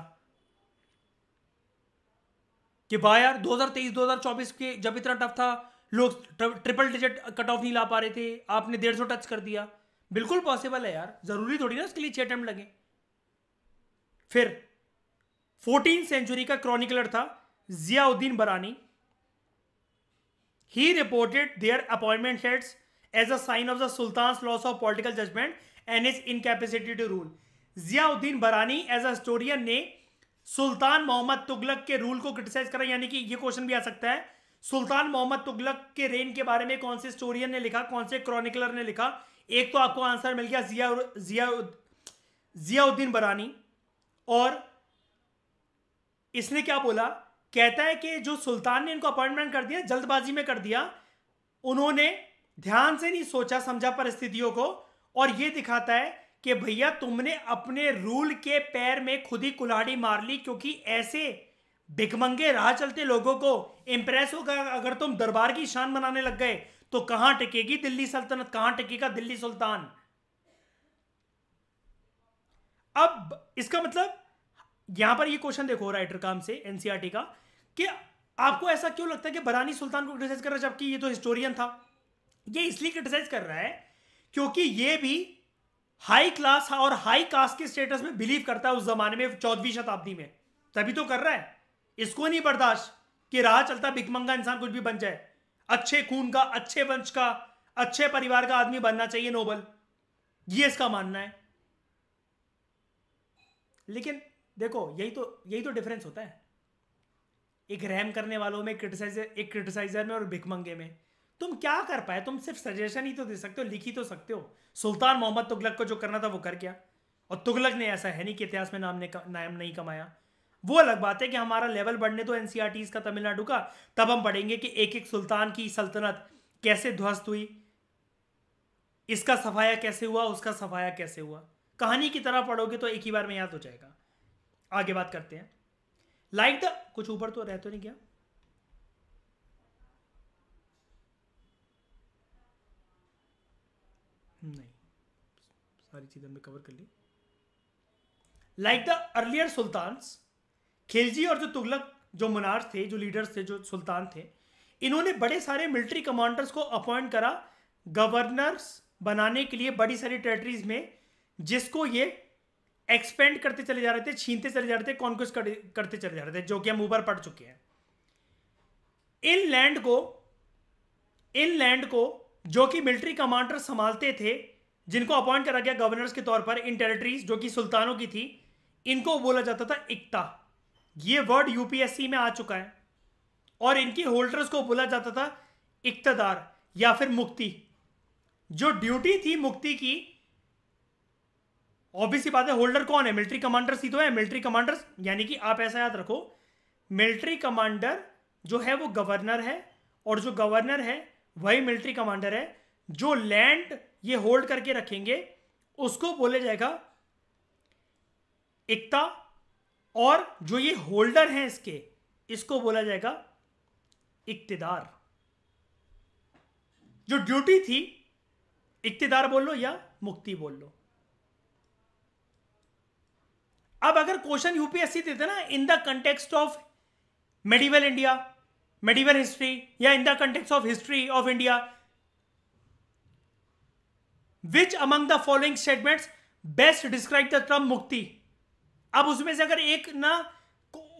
कि भाई यार 2023 2024 के जब इतना टफ था लोग ट्रिपल डिजिट कट ऑफ नहीं ला पा रहे थे आपने डेढ़ सौ टच कर दिया बिल्कुल पॉसिबल है यार जरूरी थोड़ी ना उसके लिए छह अटैम्प्ट लगे फिर फोर्टीन सेंचुरी का क्रॉनिकलर था Ziauddin Barani he reported their appointment heads as a sign of the sultan loss of political judgement and is incapacity to rule Ziauddin Barani as अस्टोरियन ने सुल्तान मोहम्मद तुगलक के रूल को क्रिटिसाइज करा यानी कि ये क्वेश्चन भी आ सकता है सुल्तान मोहम्मद तुगलक के रेन के बारे में कौन से स्टोरियन ने लिखा कौन से क्रॉनिकलर ने लिखा एक तो आपको आंसर मिल गया जिया जिया जियाउद्दीन बरानी और इसने क्या बोला कहता है कि जो सुल्तान ने इनको अपॉइंटमेंट कर दिया जल्दबाजी में कर दिया उन्होंने ध्यान से नहीं सोचा समझा परिस्थितियों को और यह दिखाता है कि भैया तुमने अपने रूल के पैर में खुद ही कुल्हाड़ी मार ली क्योंकि ऐसे भिकमंगे राह चलते लोगों को इम्प्रेस होगा अगर तुम दरबार की शान बनाने लग गए तो कहां टिकेगी दिल्ली सल्तनत कहां टिकेगा दिल्ली सुल्तान अब इसका मतलब यहां पर ये क्वेश्चन देखो राइटर काम से एनसीआरटी e का कि आपको ऐसा क्यों लगता है कि बरानी सुल्तान को क्रिटिसाइज कर रहा है जबकि ये तो हिस्टोरियन था ये इसलिए क्रिटिसाइज कर रहा है क्योंकि ये भी हाई क्लास हाँ, और हाई कास्ट के स्टेटस में बिलीव करता है उस जमाने में चौदहवीं शताब्दी में तभी तो कर रहा है इसको नहीं बर्दाश्त कि राह चलता बिकमंगा इंसान कुछ भी बन जाए अच्छे खून का अच्छे वंश का अच्छे परिवार का आदमी बनना चाहिए नोबल ये इसका मानना है लेकिन देखो यही तो यही तो डिफरेंस होता है एक रैम करने वालों में क्रिटिसाइजर एक क्रिटिसाइजर में और भिकमंगे में तुम क्या कर पाए तुम सिर्फ सजेशन ही तो दे सकते हो लिख ही तो सकते हो सुल्तान मोहम्मद तुगलक को जो करना था वो कर गया और तुगलक ने ऐसा है नहीं कि इतिहास में नाम ने नाम नहीं कमाया वो अलग बात है कि हमारा लेवल बढ़ने तो एनसीआर e का तमिलनाडु का तब हम पढ़ेंगे कि एक एक सुल्तान की सल्तनत कैसे ध्वस्त हुई इसका सफाया कैसे हुआ उसका सफाया कैसे हुआ कहानी की तरह पढ़ोगे तो एक ही बार में याद हो जाएगा आगे बात करते हैं लाइक द कुछ ऊपर तो रह तो नहीं क्या सारी चीज़ हमने कवर कर ली like the earlier sultan Khilji और जो तुगलक जो मनार थे जो लीडर्स थे जो सुल्तान थे इन्होंने बड़े सारे मिलिट्री कमांडर्स को अपॉइंट करा गवर्नर्स बनाने के लिए बड़ी सारी टेरिटरीज में जिसको ये एक्सपेंड करते चले जा रहे थे छीनते चले जा रहे थे कॉन्क्वेस्ट करते चले जा रहे थे जो कि हम ऊपर पड़ चुके हैं इन लैंड को इन लैंड को जो कि मिलिट्री कमांडर संभालते थे जिनको अपॉइंट करा गया गवर्नर्स के तौर पर इन टेरिटरीज जो कि सुल्तानों की थी इनको बोला जाता था इकता ये वर्ड यूपीएससी में आ चुका है और इनके होल्डर्स को बोला जाता था इकतदार या फिर मुक्ति जो ड्यूटी थी मुक्ति की ऑब्वियसली बात है होल्डर कौन है मिलिट्री कमांडर्स ही तो है मिलिट्री कमांडर्स यानी कि आप ऐसा याद रखो मिलिट्री कमांडर जो है वो गवर्नर है और जो गवर्नर है वही मिलिट्री कमांडर है जो लैंड ये होल्ड करके रखेंगे उसको बोले जाएगा एकता और जो ये होल्डर हैं इसके इसको बोला जाएगा इकतेदार जो ड्यूटी थी इकतेदार बोल लो या मुक्ति बोल लो अब अगर क्वेश्चन यूपीएससी देते ना in the context of medieval India medieval history या in the context of history of India which among the following statements best describe the term muqti अब उसमें से अगर एक ना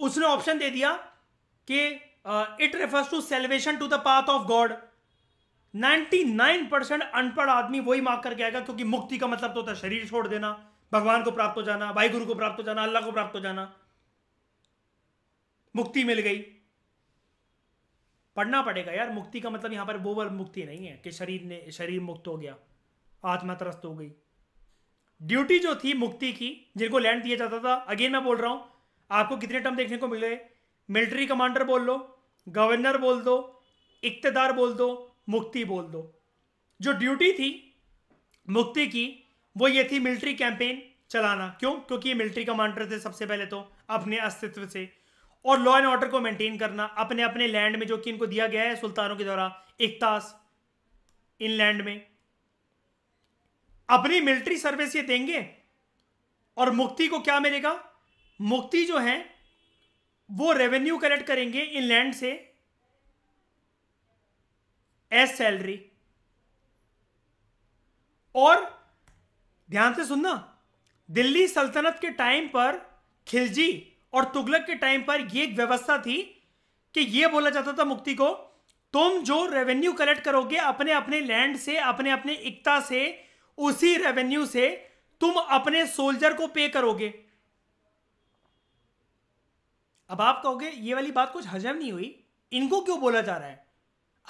उसने ऑप्शन दे दिया कि it refers to salvation to the path of god 99 percent अनपढ़ आदमी वही मार्क करके आएगा क्योंकि मुक्ति का मतलब तो होता है शरीर छोड़ देना भगवान को प्राप्त हो जाना भाई गुरु को प्राप्त हो जाना अल्लाह को प्राप्त हो जाना मुक्ति मिल गई पढ़ना पड़ेगा यार मुक्ति का मतलब यहां पर वो मुक्ति नहीं है कि शरीर ने शरीर मुक्त हो गया आत्मा त्रस्त हो गई ड्यूटी जो थी मुक्ति की जिनको लैंड दिया जाता था अगेन मैं बोल रहा हूं आपको कितने टर्म देखने को मिले मिलिट्री कमांडर बोल लो गवर्नर बोल दो इकतदार बोल दो मुक्ति बोल दो जो ड्यूटी थी मुक्ति की वो ये थी मिलिट्री कैंपेन चलाना क्यों क्योंकि ये मिलिट्री कमांडर थे सबसे पहले तो अपने अस्तित्व से और लॉ एंड ऑर्डर को मेंटेन करना अपने अपने लैंड में जो कि इनको दिया गया है सुल्तानों के द्वारा इकतास इन लैंड में अपनी मिलिट्री सर्विस ये देंगे और मुक्ति को क्या मिलेगा मुक्ति जो है वो रेवेन्यू कलेक्ट करेंगे इन लैंड से एज सैलरी और ध्यान से सुनना दिल्ली सल्तनत के टाइम पर खिलजी और तुगलक के टाइम पर यह एक व्यवस्था थी कि यह बोला जाता था मुक्ति को तुम जो रेवेन्यू कलेक्ट करोगे अपने अपने लैंड से अपने अपने एकता से उसी रेवेन्यू से तुम अपने सोल्जर को पे करोगे अब आप कहोगे ये वाली बात कुछ हजम नहीं हुई इनको क्यों बोला जा रहा है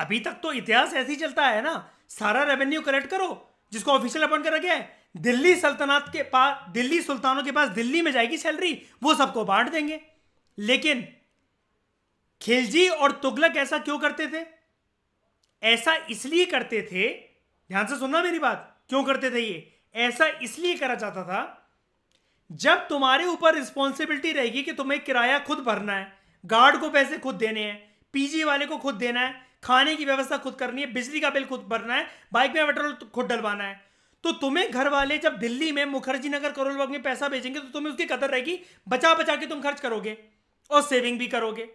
अभी तक तो इतिहास ऐसे ही चलता है ना सारा रेवेन्यू कलेक्ट करो जिसको ऑफिशियल अपॉइंट कर रखे है दिल्ली सल्तनत के पास दिल्ली सुल्तानों के पास दिल्ली में जाएगी सैलरी वो सबको बांट देंगे लेकिन खिलजी और तुगलक ऐसा क्यों करते थे ऐसा इसलिए करते थे ध्यान से सुनना मेरी बात क्यों करते थे ये ऐसा इसलिए करा जाता था जब तुम्हारे ऊपर रिस्पॉन्सिबिलिटी रहेगी कि तुम्हें किराया खुद भरना है गार्ड को पैसे खुद देने हैं पीजी वाले को खुद देना है खाने की व्यवस्था खुद करनी है बिजली का बिल खुद भरना है बाइक में पेट्रोल खुद डलवाना है तो तुम्हें घर वाले जब दिल्ली में मुखर्जी नगर करोलबाग में पैसा भेजेंगे तो तुम्हें उसकी कदर रहेगी बचा बचा के तुम खर्च करोगे और सेविंग भी करोगे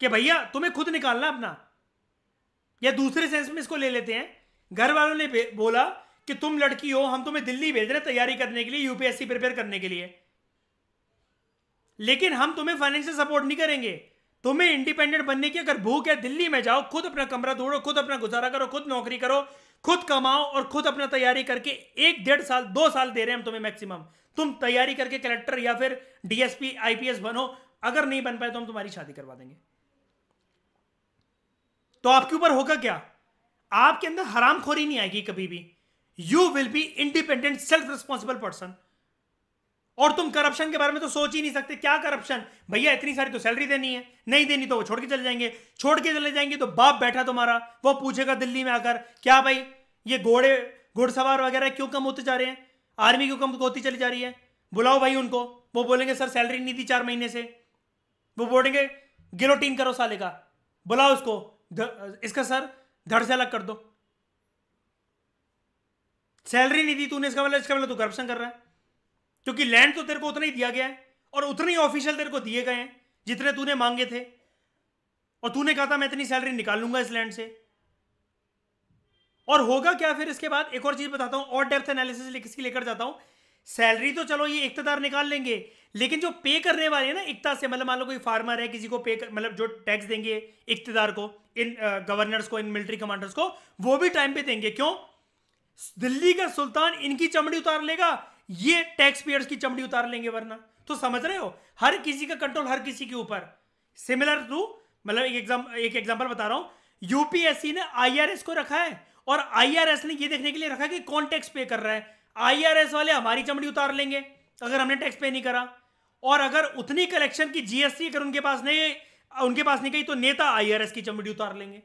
कि भैया तुम्हें खुद निकालना अपना या दूसरे सेंस में इसको ले लेते हैं घर वालों ने बोला कि तुम लड़की हो हम तुम्हें दिल्ली भेज रहे तैयारी करने के लिए यूपीएससी प्रिपेयर करने के लिए लेकिन हम तुम्हें फाइनेंशियल सपोर्ट नहीं करेंगे तुम्हें इंडिपेंडेंट बनने की अगर भूख है दिल्ली में जाओ खुद अपना कमरा तोड़ो खुद अपना गुजारा करो खुद नौकरी करो खुद कमाओ और खुद अपना तैयारी करके एक डेढ़ साल दो साल दे रहे हैं हम तुम्हें मैक्सिमम तुम तैयारी करके कलेक्टर या फिर डीएसपी आईपीएस बनो अगर नहीं बन पाए तो हम तुम्हारी शादी करवा देंगे तो आपके ऊपर होगा क्या आपके अंदर हराम खोरी नहीं आएगी कभी भी you will be independent self responsible person और तुम करप्शन के बारे में तो सोच ही नहीं सकते क्या करप्शन भैया इतनी सारी तो सैलरी देनी है नहीं देनी तो वो छोड़ के चले जाएंगे छोड़ के चले जाएंगे तो बाप बैठा तुम्हारा वो पूछेगा दिल्ली में आकर क्या भाई ये घोड़े घुड़सवार वगैरह क्यों कम होते जा रहे हैं आर्मी क्यों कम होती चली जा रही है बुलाओ भाई उनको वो बोलेंगे सर सैलरी नहीं दी चार महीने से वो बोलेंगे गिलोटीन करो साले का बुलाओ उसको इसका सर धड़ से अलग कर दो सैलरी नहीं दी तूने इसका मतलब इसका मतलब तू करप्शन कर रहा है क्योंकि लैंड तो तेरे को उतना ही दिया गया है और उतने ही ऑफिशियल तेरे को दिए गए हैं जितने तूने मांगे थे और तूने कहा था मैं इतनी सैलरी निकाल लूंगा इस लैंड से और होगा क्या फिर इसके बाद एक और चीज बताता हूं और डेप्थ एनालिसिस किसकी लेकर जाता हूं सैलरी तो चलो ये इकतदार निकाल लेंगे लेकिन जो पे करने वाले हैं ना इकता से मतलब मान लो कोई फार्मर है किसी को पे मतलब जो टैक्स देंगे इकतदार को इन गवर्नर्स को इन मिलिट्री कमांडर्स को वो भी टाइम पे देंगे क्यों दिल्ली का सुल्तान इनकी चमड़ी उतार लेगा ये टैक्स पेयर्स की चमड़ी उतार लेंगे वरना तो समझ रहे हो हर किसी का कंट्रोल हर किसी के ऊपर सिमिलर टू मतलब एक एग्जाम एक एग्जाम्पल बता रहा हूं यूपीएससी ने आईआरएस को रखा है और आईआरएस ने ये देखने के लिए रखा है कि कौन टैक्स पे कर रहा है आईआरएस वाले हमारी चमड़ी उतार लेंगे अगर हमने टैक्स पे नहीं करा और अगर उतनी कलेक्शन की जीएसटी अगर उनके पास नहीं उनके पास नहीं गई तो नेता आईआरएस की चमड़ी उतार लेंगे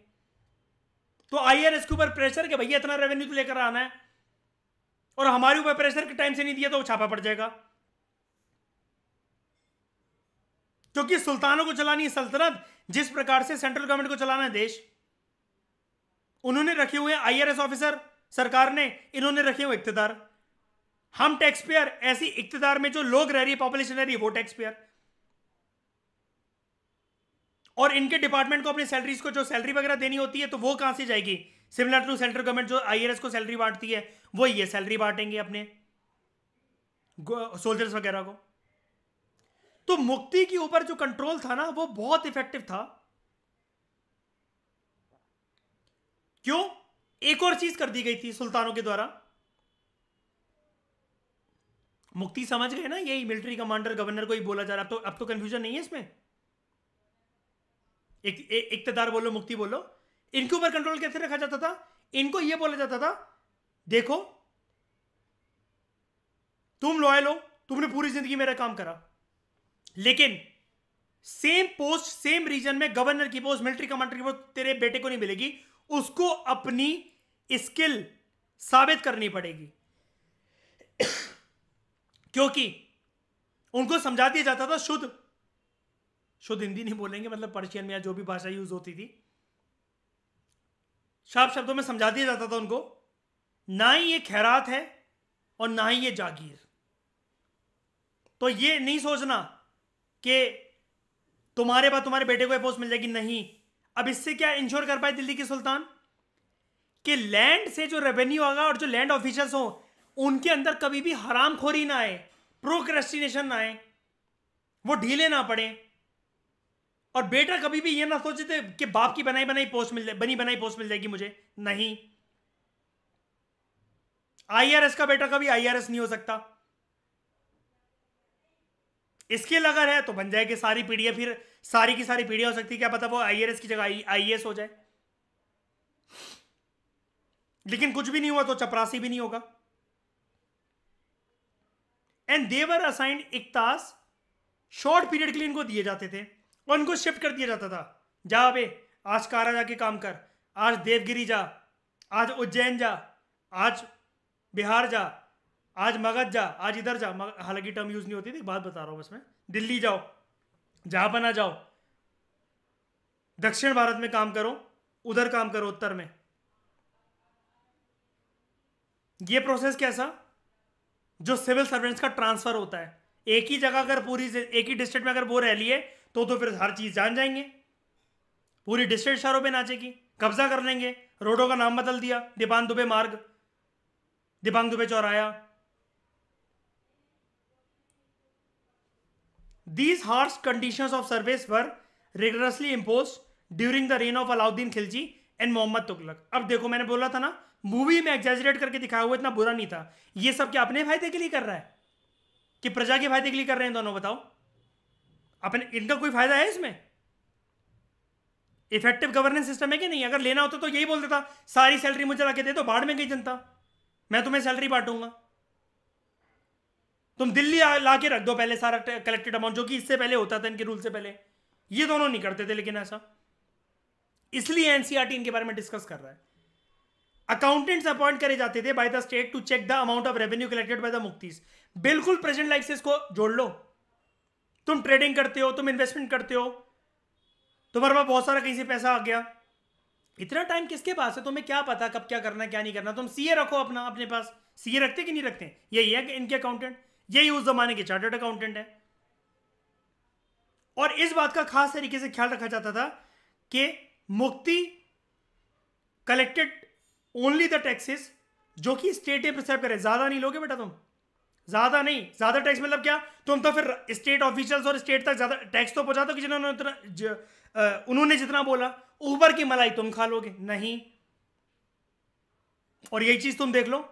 तो आईआरएस के ऊपर प्रेशर के भैया इतना रेवेन्यू तो लेकर आना है और हमारे ऊपर प्रेशर के टाइम से नहीं दिया तो वो छापा पड़ जाएगा क्योंकि सुल्तानों को चलानी सल्तनत जिस प्रकार से सेंट्रल गवर्नमेंट को चलाना है देश उन्होंने रखे हुए आईआरएस ऑफिसर सरकार ने इन्होंने रखे हुए इकतेदार हम टैक्स पेयर ऐसी इकतदार में जो लोग रह रही है पॉपुलेशन रह रही है वो टैक्स पेयर और इनके डिपार्टमेंट को अपनी सैलरीज को जो सैलरी वगैरह देनी होती है तो वो कहां से जाएगी सिमिलर टू सेंट्रल गवर्नमेंट जो आईआरएस को सैलरी बांटती है वो ये सैलरी बांटेंगे अपने सोल्जर्स वगैरह को तो मुक्ति के ऊपर जो कंट्रोल था ना वो बहुत इफेक्टिव था क्यों एक और चीज कर दी गई थी सुल्तानों के द्वारा मुक्ति समझ गए ना यही मिलिट्री कमांडर गवर्नर को ही बोला जा रहा है अब तो अब तो नहीं है इसमें इकतदार बोलो मुक्ति बोलो इनके ऊपर कंट्रोल कैसे रखा जाता था इनको यह बोला जाता था देखो तुम लॉयल हो तुमने पूरी जिंदगी मेरा काम करा लेकिन सेम पोस्ट सेम रीजन में गवर्नर की पोस्ट मिलिट्री कमांडर की पोस्ट तेरे बेटे को नहीं मिलेगी उसको अपनी स्किल साबित करनी पड़ेगी क्योंकि उनको समझा दिया जाता था शुद्ध शुद्ध हिंदी नहीं बोलेंगे मतलब पर्शियन में या जो भी भाषा यूज होती थी शाप शब्दों में समझा दिया जाता था उनको ना ही ये खैरात है और ना ही ये जागीर तो ये नहीं सोचना कि तुम्हारे बाद तुम्हारे बेटे को पोस्ट मिल जाएगी नहीं अब इससे क्या इंश्योर कर पाए दिल्ली के सुल्तान कि लैंड से जो रेवेन्यू आगा और जो लैंड ऑफिसर्स हों उनके अंदर कभी भी हरामखोरी ना आए प्रोक्रेस्टिनेशन ना आए वो ढीले ना पड़े और बेटा कभी भी ये ना सोचे थे कि बाप की बनाई बनाई पोस्ट मिल बनी बनाई पोस्ट मिल जाएगी मुझे नहीं आईआरएस का बेटा कभी आईआरएस नहीं हो सकता इसके लगा है तो बन जाएगी सारी पीढ़ियां फिर सारी की सारी पीढ़ियां हो सकती क्या पता वो आईआरएस की जगह आईएएस e हो जाए लेकिन कुछ भी नहीं हुआ तो चपरासी भी नहीं होगा and they were assigned iqtas short period के लिए इनको दिए जाते थे और इनको शिफ्ट कर दिया जाता था जा अबे आज कारा जाके काम कर आज देवगिरी जा आज उज्जैन जा आज बिहार जा आज मगध जा आज इधर जा हालांकि टर्म यूज़ नहीं होती थी बात बता रहा हूँ बस मैं दिल्ली जाओ जहाँ बना जाओ दक्षिण भारत में काम करो उधर काम करो उत्तर में ये प्रोसेस कैसा जो सिविल सर्वेंट्स का ट्रांसफर होता है एक ही जगह अगर पूरी एक ही डिस्ट्रिक्ट में अगर वो रह लिए तो तो फिर हर चीज़ जान जाएंगे पूरी डिस्ट्रिक्ट शहरों पर नाचेगी कब्जा कर लेंगे रोडों का नाम बदल दिया दीपान दुबे मार्ग दीपान दुबे चौराया these harsh condition of service were regularly imposed during the reign of Alauddin Khilji and Mohammad Tughlaq अब देखो मैंने बोला था ना मूवी में एग्जेजरेट करके दिखाया हुआ इतना बुरा नहीं था ये सब क्या अपने फायदे के लिए कर रहा है कि प्रजा के फायदे के लिए कर रहे हैं दोनों बताओ अपने इनका कोई फायदा है इसमें इफेक्टिव गवर्नेंस सिस्टम है कि नहीं अगर लेना होता तो यही बोल देता सारी सैलरी मुझे ला के दे दो बाढ़ में गई जनता मैं तुम्हें सैलरी बांटूंगा तुम दिल्ली ला के रख दो पहले सारा कलेक्टेड अमाउंट जो कि इससे पहले होता था इनके रूल से पहले ये दोनों नहीं करते थे लेकिन ऐसा इसलिए एनसीईआरटी इनके बारे में डिस्कस कर रहा है अकाउंटेंट्स अपॉइंट करे जाते थे by the state to check the amount of revenue collected by the muqtis बिल्कुल प्रेजेंट लाइफ से इसको जोड़ लो तुम ट्रेडिंग करते हो तुम इन्वेस्टमेंट करते हो तुम्हारे पास बहुत सारा कहीं से पैसा आ गया इतना टाइम किसके पास है तुम्हें क्या पता कब क्या करना क्या नहीं करना तुम सीए रखो अपना अपने पास सीए रखते कि नहीं रखते यही है इनके अकाउंटेंट यही उस जमाने के चार्टर्ड अकाउंटेंट है और इस बात का खास तरीके से ख्याल रखा जाता था कि मुक्ति कलेक्टेड ओनली द टैक्सेस जो कि स्टेट प्रिस्क्राइब करे ज्यादा नहीं लोगे बेटा तुम ज्यादा नहीं ज्यादा टैक्स मतलब क्या तुम तो फिर स्टेट ऑफिशियल्स और स्टेट तक ज्यादा टैक्स तो पहुंचा दो कि जिन्होंने उन्होंने जितना बोला ऊपर की मलाई तुम खा लोगे नहीं और यही चीज तुम देख लो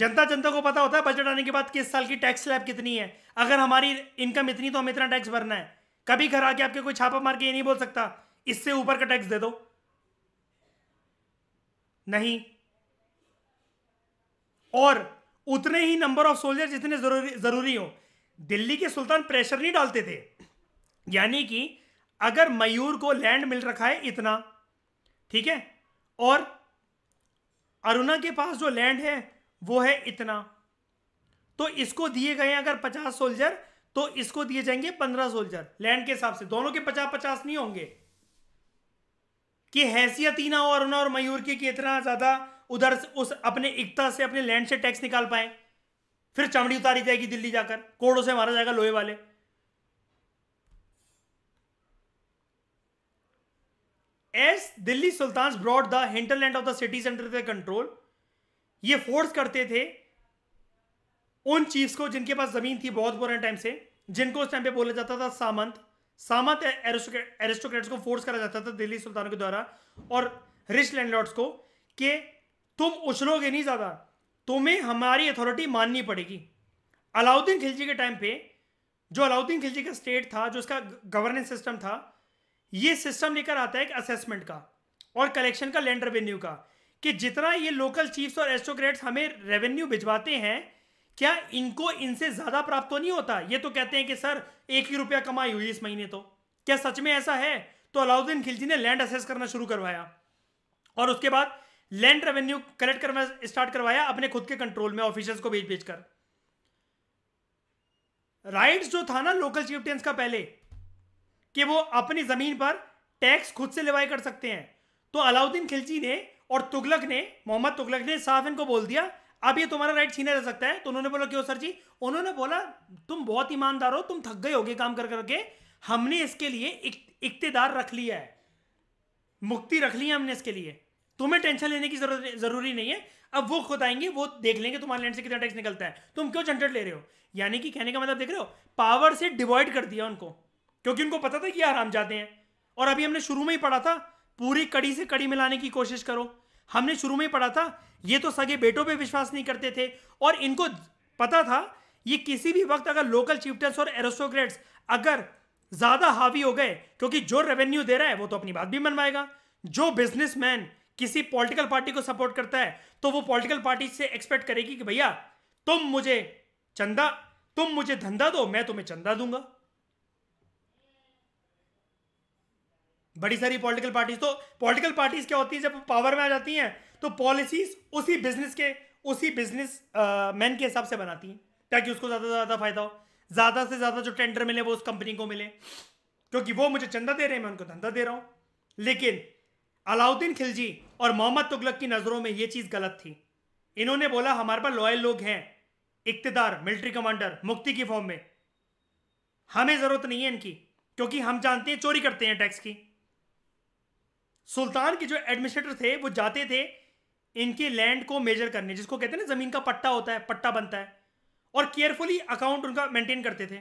जनता जनता को पता होता है बजट आने के बाद किस साल की टैक्स स्लैब कितनी है अगर हमारी इनकम इतनी तो हमें इतना टैक्स भरना है कभी घर आके आपके कोई छापा मार के ये नहीं बोल सकता इससे ऊपर का टैक्स दे दो नहीं और उतने ही नंबर ऑफ सोल्जर जितने जरूरी जरूरी हो दिल्ली के सुल्तान प्रेशर नहीं डालते थे यानी कि अगर मयूर को लैंड मिल रखा है इतना ठीक है और अरुणा के पास जो लैंड है वो है इतना तो इसको दिए गए अगर पचास सोल्जर तो इसको दिए जाएंगे पंद्रह सोल्जर लैंड के हिसाब से दोनों के पचास पचास नहीं होंगे कि हैसियत ही ना हो अरुणा और मयूर की कि इतना ज़्यादा उधर से उस अपने एकता से अपने लैंड से टैक्स निकाल पाए फिर चमड़ी उतारी जाएगी दिल्ली जाकर कोड़ों से मारा जाएगा लोहे वाले as Delhi sultan brought the hinterland of the city centre control ये फोर्स करते थे उन चीफ्स को जिनके पास जमीन थी बहुत पुराने टाइम से जिनको उस टाइम पे बोला जाता था सामंत सामत एरिस्टोक्रेट्स को फोर्स करा जाता था दिल्ली सुल्तानों के द्वारा और रिच लैंडलॉर्ड्स को कि तुम उछलोगे नहीं ज़्यादा तुम्हें हमारी अथॉरिटी माननी पड़ेगी अलाउद्दीन खिलजी के टाइम पे जो अलाउद्दीन खिलजी का स्टेट था जो उसका गवर्नेंस सिस्टम था ये सिस्टम लेकर आता है एक असेसमेंट का और कलेक्शन का लैंड रेवेन्यू का कि जितना ये लोकल चीफ्स और एस्टोक्रेट्स हमें रेवेन्यू भिजवाते हैं क्या इनको इनसे ज्यादा प्राप्त तो नहीं होता ये तो कहते हैं कि सर एक ही रुपया कमाई हुई इस महीने तो क्या सच में ऐसा है तो अलाउद्दीन खिलजी ने लैंड असेस करना शुरू करवाया और उसके बाद लैंड रेवेन्यू कलेक्ट करना स्टार्ट करवाया अपने खुद के कंट्रोल में ऑफिसर्स को भेज भेज कर राइट जो था ना लोकल चिफ्टेंस का पहले कि वो अपनी जमीन पर टैक्स खुद से लिवाई कर सकते हैं तो अलाउद्दीन खिलजी ने और तुगलक ने मोहम्मद तुगलक ने साफ इनको बोल दिया अब ये तुम्हारा राइट छीना जा सकता है तो उन्होंने बोला क्यों सर जी उन्होंने बोला तुम बहुत ईमानदार हो तुम थक गए होगे काम कर करके हमने इसके लिए इकतेदार रख लिया है मुक्ति रख ली है हमने इसके लिए तुम्हें टेंशन लेने की जरूरत जरूरी नहीं है अब वो खुद आएंगे वो देख लेंगे तुम्हारे लैंड से कितना टैक्स निकलता है तुम क्यों झंझट ले रहे हो यानी कि कहने का मतलब देख रहे हो पावर से डिवॉइड कर दिया उनको क्योंकि उनको पता था कि यार हम जाते हैं और अभी हमने शुरू में ही पढ़ा था पूरी कड़ी से कड़ी मिलाने की कोशिश करो हमने शुरू में पढ़ा था ये तो सगे बेटों पे विश्वास नहीं करते थे और इनको पता था ये किसी भी वक्त अगर लोकल चिफ्टर्स और एरोस्टोक्रेट्स अगर ज़्यादा हावी हो गए क्योंकि जो रेवेन्यू दे रहा है वो तो अपनी बात भी मनवाएगा जो बिजनेसमैन किसी पॉलिटिकल पार्टी को सपोर्ट करता है तो वो पॉलिटिकल पार्टी से एक्सपेक्ट करेगी कि भैया तुम मुझे चंदा तुम मुझे धंधा दो मैं तुम्हें चंदा दूंगा बड़ी सारी पॉलिटिकल पार्टीज तो पॉलिटिकल पार्टीज क्या होती है जब पावर में आ जाती हैं तो पॉलिसीज उसी बिजनेस के उसी बिजनेस मैन के हिसाब से बनाती हैं ताकि उसको ज़्यादा से ज़्यादा फायदा हो ज़्यादा से ज़्यादा जो टेंडर मिले वो उस कंपनी को मिले क्योंकि वो मुझे चंदा दे रहे हैं मैं उनको धंधा दे रहा हूँ लेकिन अलाउद्दीन खिलजी और मोहम्मद तुगलक की नज़रों में ये चीज़ गलत थी इन्होंने बोला हमारे पास लॉयल लोग हैं इकतदार मिलिट्री कमांडर मुक्ति की फॉर्म में हमें ज़रूरत नहीं है इनकी क्योंकि हम जानते हैं चोरी करते हैं टैक्स की सुल्तान के जो एडमिनिस्ट्रेटर थे वो जाते थे इनके लैंड को मेजर करने जिसको कहते हैं ना जमीन का पट्टा होता है पट्टा बनता है और केयरफुली अकाउंट उनका मेंटेन करते थे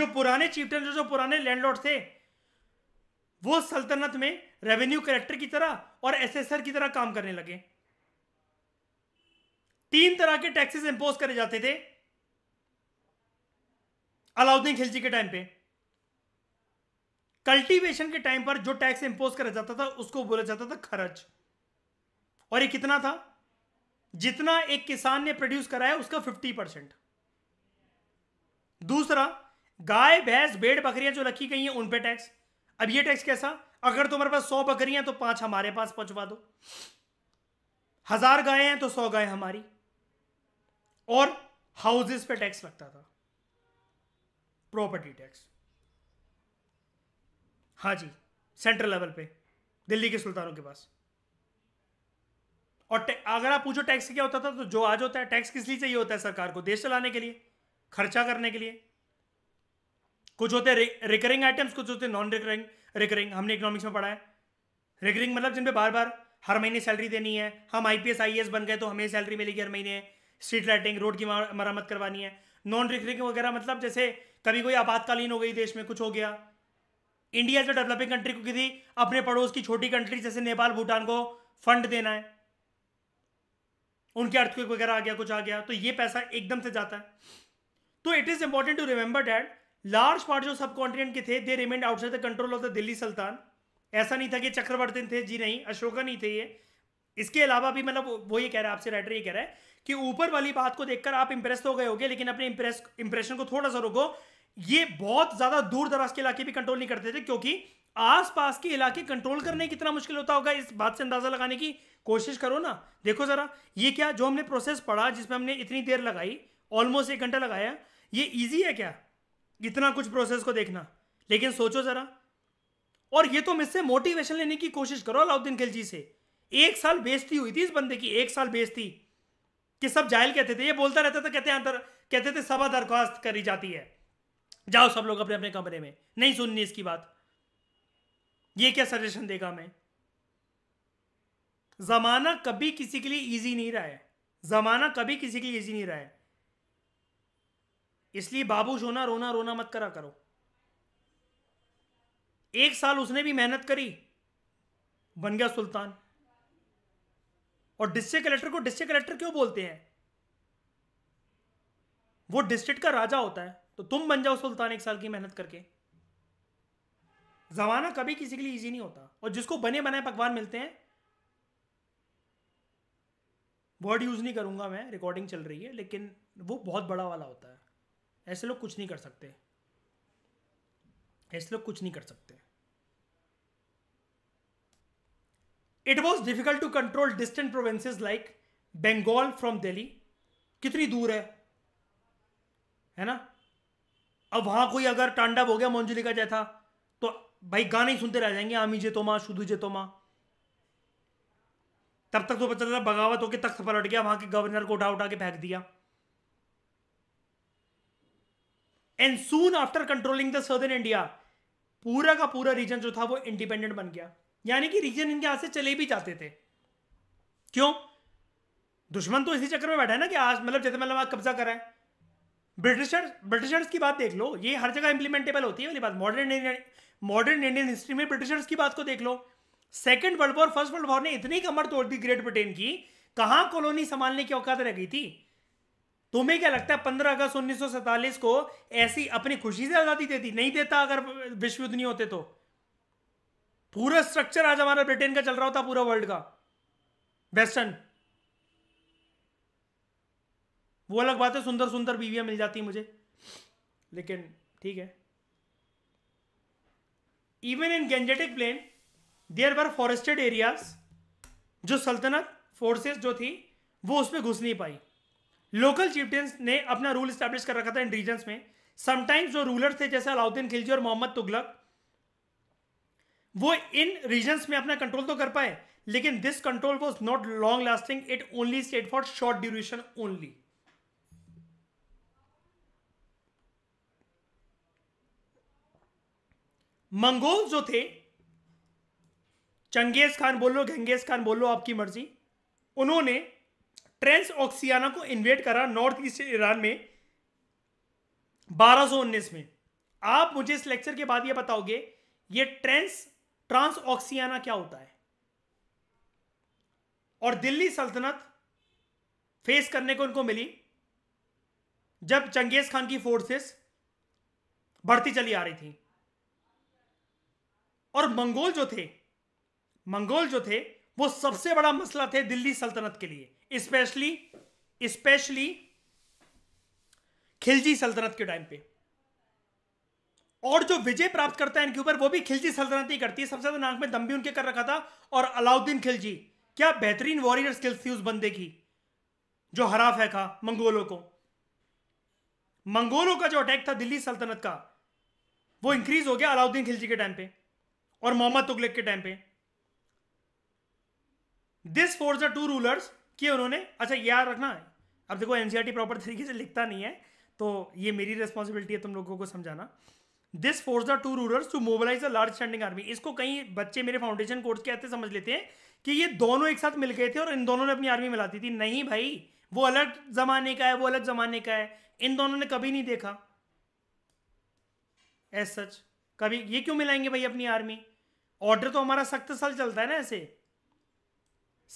जो पुराने चीफ्टन जो, जो पुराने लैंडलॉर्ड थे वो सल्तनत में रेवेन्यू कलेक्टर की तरह और एसेसर की तरह काम करने लगे तीन तरह के टैक्सेस इंपोज करे जाते थे अलाउद्दीन खिलजी के टाइम पे कल्टीवेशन के टाइम पर जो टैक्स इंपोज करा जाता था उसको बोला जाता था खर्च और ये कितना था जितना एक किसान ने प्रोड्यूस कराया उसका फिफ्टी परसेंट दूसरा गाय भैंस भेड़ बकरियां जो रखी गई हैं उन पे टैक्स अब ये टैक्स कैसा अगर तुम्हारे पास सौ बकरियां तो पांच हमारे पास पहुंचवा दो हजार गाय हैं तो सौ गाय हमारी और हाउसेस पे टैक्स लगता था प्रॉपर्टी टैक्स हाँ जी सेंट्रल लेवल पे दिल्ली के सुल्तानों के पास और अगर आप पूछो टैक्स क्या होता था तो जो आज होता है टैक्स किस लिए चाहिए होता है सरकार को देश चलाने के लिए खर्चा करने के लिए कुछ होते रिकरिंग आइटम्स कुछ होते नॉन रिकरिंग रिकरिंग हमने इकोनॉमिक्स में पढ़ा है रिकरिंग मतलब जिनपे बार बार हर महीने सैलरी देनी है हम आईपीएस आईएएस बन गए तो हमें सैलरी मिलेगी हर महीने स्ट्रीट लाइटिंग रोड की मरम्मत करवानी है नॉन रिकरिंग वगैरह मतलब जैसे कभी कोई आपातकालीन हो गई देश में कुछ हो गया इंडिया जो डेवलपिंग कंट्री को किसी अपने पड़ोस की छोटी कंट्री जैसे नेपाल भूटान को फंड देना है उनके अर्थक्वेक वगैरह आ गया कुछ आ गया तो ये पैसा एकदम से जाता है तो it is important to remember that large part जो सब कॉन्टिनेंट के थे they remained outside the control of the Delhi sultan ऐसा नहीं था कि चक्रवर्तन थे जी नहीं अशोका नहीं थे ये इसके अलावा भी मतलब वो ये कह रहा है आपसे राइटर ये कह रहा है कि ऊपर वाली बात को देखकर आप इंप्रेस तो हो गए होगे लेकिन अपने इंप्रेस इंप्रेशन को थोड़ा सा रोको ये बहुत ज्यादा दूर दराज के इलाके भी कंट्रोल नहीं करते थे क्योंकि आसपास के इलाके कंट्रोल करने कितना मुश्किल होता होगा इस बात से अंदाजा लगाने की कोशिश करो ना देखो जरा ये क्या जो हमने प्रोसेस पढ़ा जिसमें हमने इतनी देर लगाई ऑलमोस्ट एक घंटा लगाया ये ईजी है क्या इतना कुछ प्रोसेस को देखना लेकिन सोचो जरा और ये तो मुझसे मोटिवेशन लेने की कोशिश करो अलाउद्दीन खिलजी से एक साल बेजती हुई थी इस बंदे की एक साल बेजती कि सब जायल कहते थे ये बोलता रहता था कहते हैं कहते थे सभा दरख्वास्त करी जाती है जाओ सब लोग अपने अपने कमरे में नहीं सुननी इसकी बात ये क्या सजेशन देगा मैं जमाना कभी किसी के लिए इजी नहीं रहा है जमाना कभी किसी के लिए इजी नहीं रहा है इसलिए बाबूश होना रोना रोना मत करा करो एक साल उसने भी मेहनत करी बन गया सुल्तान और डिस्ट्रिक्ट कलेक्टर को डिस्ट्रिक्ट कलेक्टर क्यों बोलते हैं वो डिस्ट्रिक्ट का राजा होता है तो तुम बन जाओ सुल्तान एक साल की मेहनत करके जमाना कभी किसी के लिए ईजी नहीं होता और जिसको बने बनाए पकवान मिलते हैं वर्ड यूज़ नहीं करूंगा मैं रिकॉर्डिंग चल रही है लेकिन वो बहुत बड़ा वाला होता है ऐसे लोग कुछ नहीं कर सकते ऐसे लोग कुछ नहीं कर सकते it was difficult to control distant provinces like Bengal from Delhi कितनी दूर है है ना अब वहां कोई अगर टांडव हो गया मंजुली का जैसा तो भाई गाने ही सुनते रह जाएंगे आमी जे तो माँ शुदू जे तो माँ तब तक तो पता चला बगावत होकर तख्त पलट गया वहां के गवर्नर को उठा उठा के फेंक दिया and soon after controlling the southern India पूरा का पूरा रीजन जो था वो इंडिपेंडेंट बन गया यानी कि रीजन इनके हाथ से चले भी जाते थे क्यों दुश्मन तो इसी चक्कर में बैठा है ना कि आज मतलब जैसे मतलब कब्जा करा है ब्रिटिशर्स ब्रिटिशर्स की बात देख लो ये हर जगह इंप्लीमेंटेबल होती है वाली बात modern Indian modern Indian history में ब्रिटिशर्स की बात को देख लो second world war first world war ने इतनी कमर तोड़ दी ग्रेट ब्रिटेन की कहाँ कॉलोनी संभालने की औकात रह गई थी तुम्हें क्या लगता है पंद्रह अगस्त उन्नीस को ऐसी अपनी खुशी से आज़ादी देती नहीं देता अगर विश्व युद्ध नहीं होते तो पूरा स्ट्रक्चर आज हमारा ब्रिटेन का चल रहा होता पूरा वर्ल्ड का वेस्टर्न वो अलग बात है सुंदर सुंदर बीवियां मिल जाती मुझे लेकिन ठीक है even in gangetic plain there were forested areas जो सल्तनत फोर्सेस जो थी वो उसमें घुस नहीं पाई लोकल चिप्टन्स ने अपना रूल स्टैब्लिश कर रखा था इन रीजन में समटाइम्स जो रूलर थे जैसे अलाउद्दीन खिलजी और मोहम्मद तुगलक वो इन रीजन्स में अपना कंट्रोल तो कर पाए लेकिन this control was not long lasting it only stayed for short duration only Mongol जो थे चंगेज खान बोलो गंगेज खान बोलो आपकी मर्जी उन्होंने ट्रेंस ऑक्सियाना को इन्वेट करा नॉर्थ ईस्ट ईरान में 1219 में आप मुझे इस लेक्चर के बाद यह बताओगे ये ट्रेंस ट्रांस ऑक्सियाना क्या होता है और दिल्ली सल्तनत फेस करने को उनको मिली जब चंगेज खान की फोर्सेस बढ़ती चली आ रही थी और मंगोल जो थे मंगोल जो थे वो सबसे बड़ा मसला थे दिल्ली सल्तनत के लिए स्पेशली स्पेशली खिलजी सल्तनत के टाइम पे और जो विजय प्राप्त करता है इनके ऊपर वो भी खिलजी सल्तनत ही करती है सबसे ज्यादा नाक में दम भी उनके कर रखा था और अलाउद्दीन खिलजी क्या बेहतरीन वॉरियर स्किल्स थी उस बंदे की जो हरा फेंका मंगोलों को मंगोलों का जो अटैक था दिल्ली सल्तनत का वो इंक्रीज हो गया अलाउद्दीन खिलजी के टाइम पे और मोहम्मद तुगलक के टाइम पे this forced the two rulers कि उन्होंने अच्छा याद रखना है अब देखो एनसीआरटी प्रॉपर e तरीके से लिखता नहीं है तो ये मेरी रिस्पॉन्सिबिलिटी है तुम लोगों को समझाना this forced the two rulers to mobilise the large standing army इसको कई बच्चे मेरे फाउंडेशन कोर्स के आते समझ लेते हैं कि ये दोनों एक साथ मिल गए थे और इन दोनों ने अपनी आर्मी मिलाती थी नहीं भाई वो अलग जमाने का है वो अलग जमाने का है इन दोनों ने कभी नहीं देखा एज सच कभी ये क्यों मिलाएंगे भाई अपनी आर्मी ऑर्डर तो हमारा सख्त साल चलता है ना ऐसे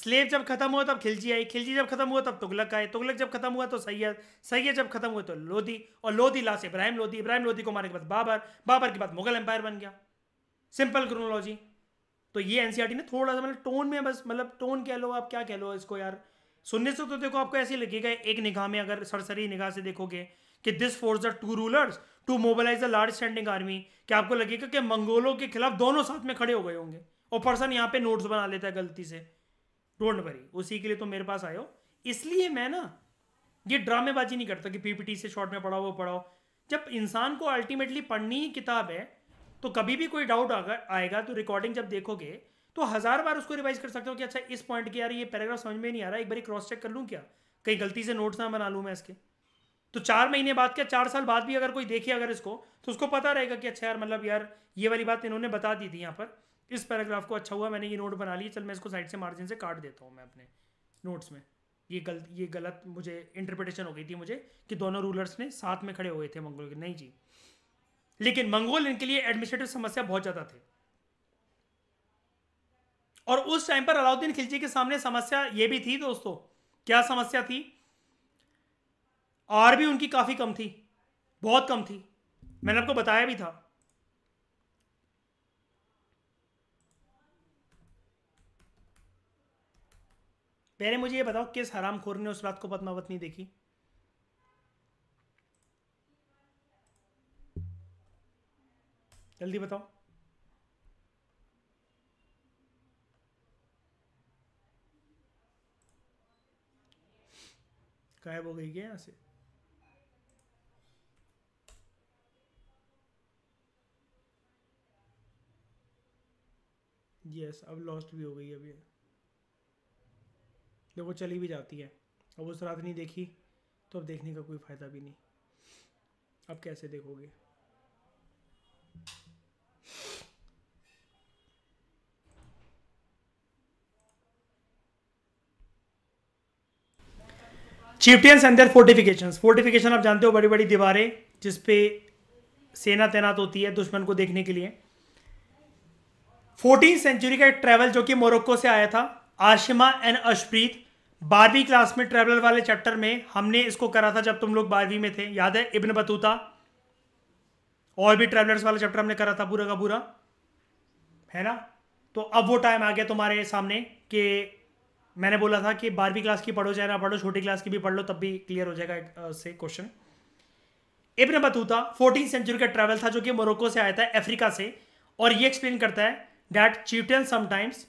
स्लेब जब खत्म हुआ तब खिलजी आई खिलजी जब खत्म हुआ तब तुगलक आए तुगलक जब खत्म हुआ तो सैयद सैयद जब खत्म हुआ तो लोधी और लोधी लास्ट इब्राहिम लोधी इब्राहिम लोधी को मारने के बाद बाबर बाबर के बाद मुगल एम्पायर बन गया सिंपल क्रोनोलॉजी तो ये एनसीईआरटी e ने थोड़ा सा मतलब टोन में बस मतलब टोन कह लो आप क्या कह लो इसको यार सुनने से तो देखो आपको ऐसे लगेगा एक निगाह में अगर सरसरी निगाह से देखोगे कि this forced the two rulers to mobilise a large standing army कि आपको लगेगा कि मंगोलों के खिलाफ दोनों साथ में खड़े हो गए होंगे और पर्सन यहाँ पे नोट्स बना लेता है गलती से डोंट वरी उसी के लिए तुम तो मेरे पास आयो इसलिए मैं ना ये ड्रामेबाजी नहीं करता कि पीपीटी से शॉर्ट में पढ़ाओ वो पढ़ाओ जब इंसान को अल्टीमेटली पढ़नी ही किताब है तो कभी भी कोई डाउट आएगा तो रिकॉर्डिंग जब देखोगे तो हज़ार बार उसको रिवाइज कर सकते हो कि अच्छा इस पॉइंट की यार ये पैराग्राफ समझ में नहीं आ रहा एक बार क्रॉस चेक कर लूँ क्या कहीं गलती से नोट्स ना बना लूँ मैं इसके तो चार महीने बाद क्या चार साल बाद भी अगर कोई देखे अगर इसको तो उसको पता रहेगा कि अच्छा यार मतलब यार ये वाली बात इन्होंने बता दी थी यहाँ पर इस पैराग्राफ को अच्छा हुआ मैंने ये नोट बना लिया चल मैं इसको साइड से मार्जिन से काट देता हूँ मैं अपने नोट्स में ये गलत ये गलत मुझे इंटरप्रिटेशन हो गई थी मुझे कि दोनों रूलर्स ने साथ में खड़े हुए थे मंगोल के नहीं जी लेकिन मंगोल इनके लिए एडमिनिस्ट्रेटिव समस्या बहुत ज़्यादा थे और उस टाइम पर अलाउद्दीन खिलजी के सामने समस्या ये भी थी दोस्तों क्या समस्या थी आर भी उनकी काफ़ी कम थी बहुत कम थी मैंने आपको बताया भी था पहले मुझे ये बताओ किस हराम खोर ने उस रात को पद्मावत नहीं देखी जल्दी बताओ गायब हो गई क्या यहां से यस अब लॉस्ट भी हो गई अभी देखो चली भी जाती है अब उस रात नहीं देखी तो अब देखने का कोई फ़ायदा भी नहीं अब कैसे देखोगे चिप्टियंस एंड फोर्टिफिकेशन फोर्टिफिकेशन आप जानते हो बड़ी बड़ी दीवारें जिसपे सेना तैनात होती है दुश्मन को देखने के लिए फोर्टीन सेंचुरी का एक ट्रैवल जो कि मोरक्को से आया था आशिमा एंड अशप्रीत बारहवीं क्लास में ट्रैवलर वाले चैप्टर में हमने इसको करा था जब तुम लोग बारहवीं में थे याद है इब्न बतूता और भी ट्रैवलर्स वाला चैप्टर हमने करा था पूरा का पूरा है ना तो अब वो टाइम आ गया तुम्हारे सामने कि मैंने बोला था कि बारहवीं क्लास की पढ़ो चाहे ना पढ़ो छोटी क्लास की भी पढ़ लो तब भी क्लियर हो जाएगा से question Ibn Battuta fourteen century का ट्रैवल था जो कि मोरक्को से आया था अफ्रीका से और ये एक्सप्लेन करता है that chieftain sometimes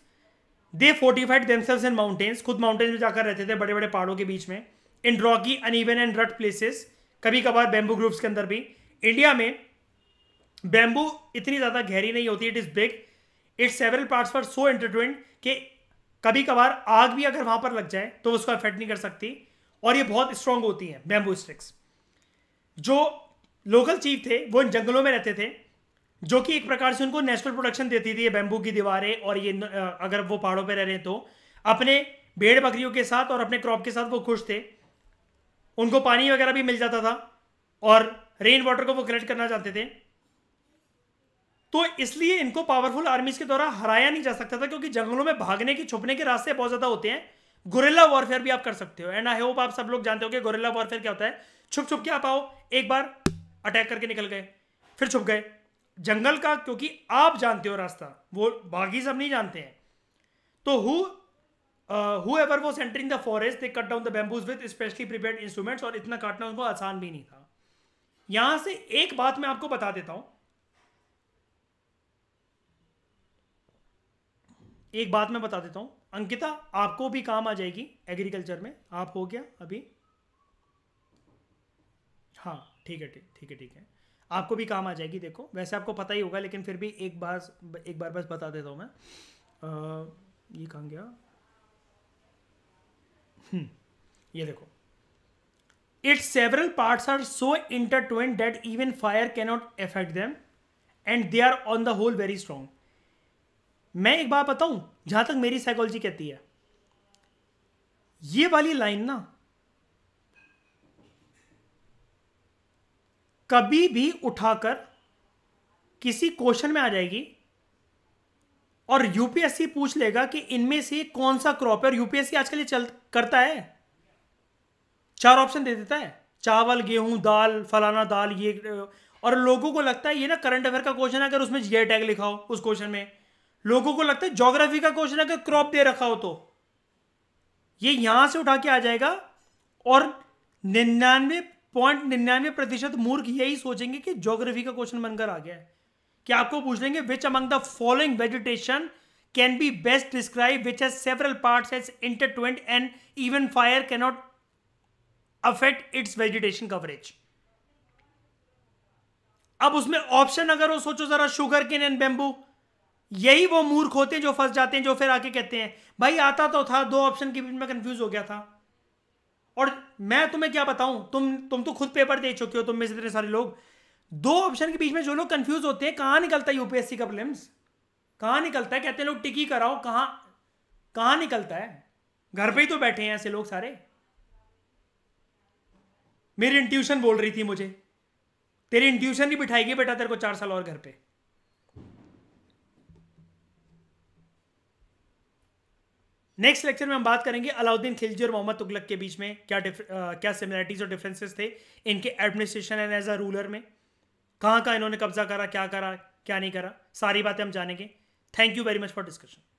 they fortified themselves in mountains खुद माउंटेन्स में जाकर रहते थे बड़े बड़े पहाड़ों के बीच में in rocky uneven and rut places कभी कभार बैम्बू ग्रुप्स के अंदर भी इंडिया में बैम्बू इतनी ज़्यादा गहरी नहीं होती it is big it's several parts for so intertwined कि कभी कभार आग भी अगर वहाँ पर लग जाए तो उसको अफेक्ट नहीं कर सकती और ये बहुत स्ट्रांग होती हैं बैम्बू स्टिक्स जो लोकल चीफ थे वो इन जंगलों में रहते थे जो कि एक प्रकार से उनको नेचुरल प्रोडक्शन देती थी ये बैम्बू की दीवारें और ये अगर वो पहाड़ों पर रह रहे तो अपने भेड़ बकरियों के साथ और अपने क्रॉप के साथ वो खुश थे उनको पानी वगैरह भी मिल जाता था और रेन वाटर को वो कलेक्ट करना चाहते थे तो इसलिए इनको पावरफुल आर्मीज के द्वारा हराया नहीं जा सकता था क्योंकि जंगलों में भागने के छुपने के रास्ते बहुत ज़्यादा होते हैं गोरेला वॉरफेयर भी आप कर सकते हो एंड आई होप आप सब लोग जानते हो कि गोरेला वॉरफेयर क्या होता है छुप छुप के आप आओ एक बार अटैक करके निकल गए फिर छुप गए जंगल का क्योंकि आप जानते हो रास्ता वो बाकी सब नहीं जानते हैं तो who whoever was entering the forest they cut down the bamboos with specially prepared instruments और इतना काटना उनको आसान भी नहीं था यहां से एक बात मैं आपको बता देता हूं एक बात मैं बता देता हूं अंकिता आपको भी काम आ जाएगी एग्रीकल्चर में आप हो गया अभी हाँ ठीक है ठीक ठीक है ठीक है आपको भी काम आ जाएगी देखो वैसे आपको पता ही होगा लेकिन फिर भी एक बार एक बार बस बता देता हूँ मैं आ, ये कहाँ गया हम्म, ये देखो its several parts are so intertwined that even fire cannot affect them and they are on the whole very strong मैं एक बात बताऊं जहां तक मेरी साइकोलॉजी कहती है ये वाली लाइन ना कभी भी उठाकर किसी क्वेश्चन में आ जाएगी और यूपीएससी पूछ लेगा कि इनमें से कौन सा क्रॉप है और यूपीएससी आजकल ये चल करता है चार ऑप्शन दे देता है चावल गेहूं दाल फलाना दाल ये और लोगों को लगता है ये ना करंट अफेयर का क्वेश्चन है अगर उसमें जी टैग लिखा हो उस क्वेश्चन में लोगों को लगता है जोग्राफी का क्वेश्चन अगर क्रॉप दे रखा हो तो ये यहां से उठा के आ जाएगा और निन्यानवे पॉइंट निन्यानवे प्रतिशत मूर्ख यही सोचेंगे कि ज्योग्राफी का क्वेश्चन बनकर आ गया है कि आपको पूछ लेंगे which among the following vegetation can be best describe which as several part as intertwined and even fire cannot affect its vegetation coverage अब उसमें ऑप्शन अगर हो सोचो जरा शुगर केन एंड बेम्बू यही वो मूर्ख होते हैं जो फंस जाते हैं जो फिर आके कहते हैं भाई आता तो था दो ऑप्शन के बीच में कंफ्यूज हो गया था और मैं तुम्हें क्या बताऊं तुम तुम तो खुद पेपर दे चुके हो तुम में से इतने सारे लोग दो ऑप्शन के बीच में जो लोग कंफ्यूज होते हैं कहाँ निकलता है यूपीएससी का प्रिलिम्स कहाँ निकलता है कहते हैं लोग टिकी कराओ कहाँ कहां निकलता है घर पे ही तो बैठे हैं ऐसे लोग सारे मेरी इंट्यूशन बोल रही थी मुझे तेरी इंट्यूशन नहीं बिठाएगी बेटा तेरे को चार साल और घर पे नेक्स्ट लेक्चर में हम बात करेंगे अलाउद्दीन खिलजी और मोहम्मद तुगलक के बीच में क्या डिफ क्या सिमिलरिटीज और डिफरेंसेस थे इनके administration and as a ruler में कहाँ कहाँ इन्होंने कब्जा करा क्या करा क्या नहीं करा सारी बातें हम जानेंगे thank you very much for discussion